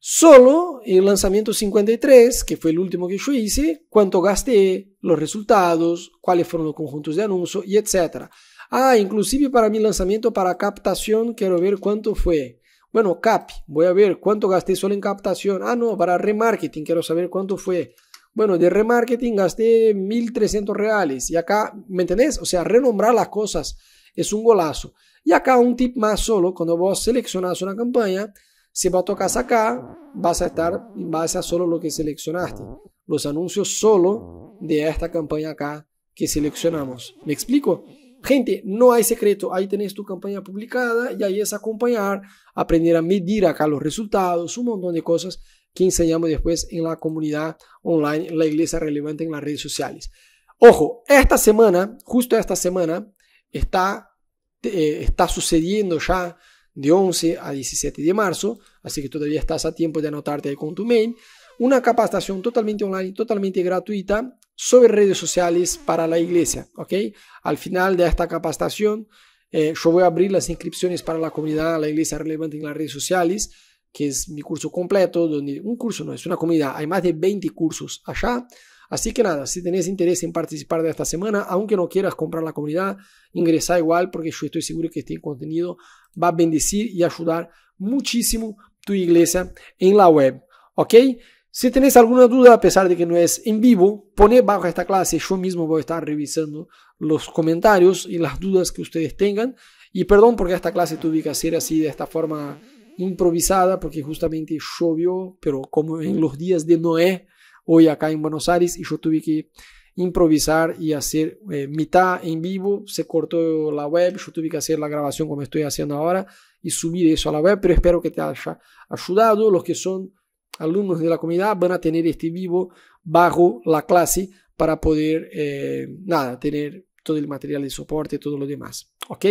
Solo el lanzamiento 53, que fue el último que yo hice, cuánto gasté, los resultados, cuáles fueron los conjuntos de anuncio y etc. Ah, inclusive para mi lanzamiento para captación quiero ver cuánto fue. Bueno, CAP, voy a ver cuánto gasté solo en captación. Ah, no, para remarketing quiero saber cuánto fue bueno, de remarketing gasté 1.300 reales y acá, ¿me entendés? O sea, renombrar las cosas es un golazo. Y acá un tip más solo, cuando vos seleccionas una campaña, si vos tocas acá, vas a estar en base a solo lo que seleccionaste. Los anuncios solo de esta campaña acá que seleccionamos. ¿Me explico? Gente, no hay secreto. Ahí tenés tu campaña publicada y ahí es acompañar, aprender a medir acá los resultados, un montón de cosas que enseñamos después en la comunidad online, la iglesia relevante en las redes sociales. Ojo, esta semana, justo esta semana, está, eh, está sucediendo ya de 11 a 17 de marzo, así que todavía estás a tiempo de anotarte ahí con tu mail, una capacitación totalmente online, totalmente gratuita sobre redes sociales para la iglesia, ¿ok? Al final de esta capacitación, eh, yo voy a abrir las inscripciones para la comunidad, la iglesia relevante en las redes sociales que es mi curso completo, donde un curso no es una comunidad, hay más de 20 cursos allá. Así que nada, si tenés interés en participar de esta semana, aunque no quieras comprar la comunidad, ingresa igual porque yo estoy seguro que este contenido va a bendecir y ayudar muchísimo tu iglesia en la web. ¿Ok? Si tenés alguna duda, a pesar de que no es en vivo, pone bajo esta clase. Yo mismo voy a estar revisando los comentarios y las dudas que ustedes tengan. Y perdón porque esta clase tuve que hacer así, de esta forma improvisada porque justamente llovió, pero como en los días de Noé, hoy acá en Buenos Aires, y yo tuve que improvisar y hacer eh, mitad en vivo, se cortó la web, yo tuve que hacer la grabación como estoy haciendo ahora y subir eso a la web, pero espero que te haya ayudado. Los que son alumnos de la comunidad van a tener este vivo bajo la clase para poder, eh, nada, tener todo el material de soporte, y todo lo demás. ¿Ok?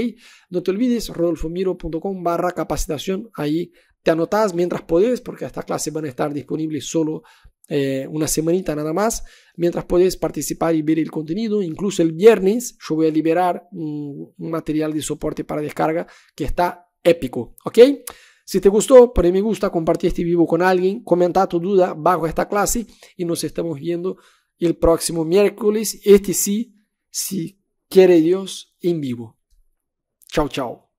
No te olvides, rodolfomiro.com barra capacitación. Ahí te anotas mientras puedes porque estas clases van a estar disponibles solo eh, una semanita nada más. Mientras puedes participar y ver el contenido, incluso el viernes yo voy a liberar un, material de soporte para descarga que está épico. ¿Ok? Si te gustó, ponle me gusta, compartí este vivo con alguien, comenta tu duda bajo esta clase y nos estamos viendo el próximo miércoles. Este sí, si quiere Dios, en vivo. Tchau, tchau.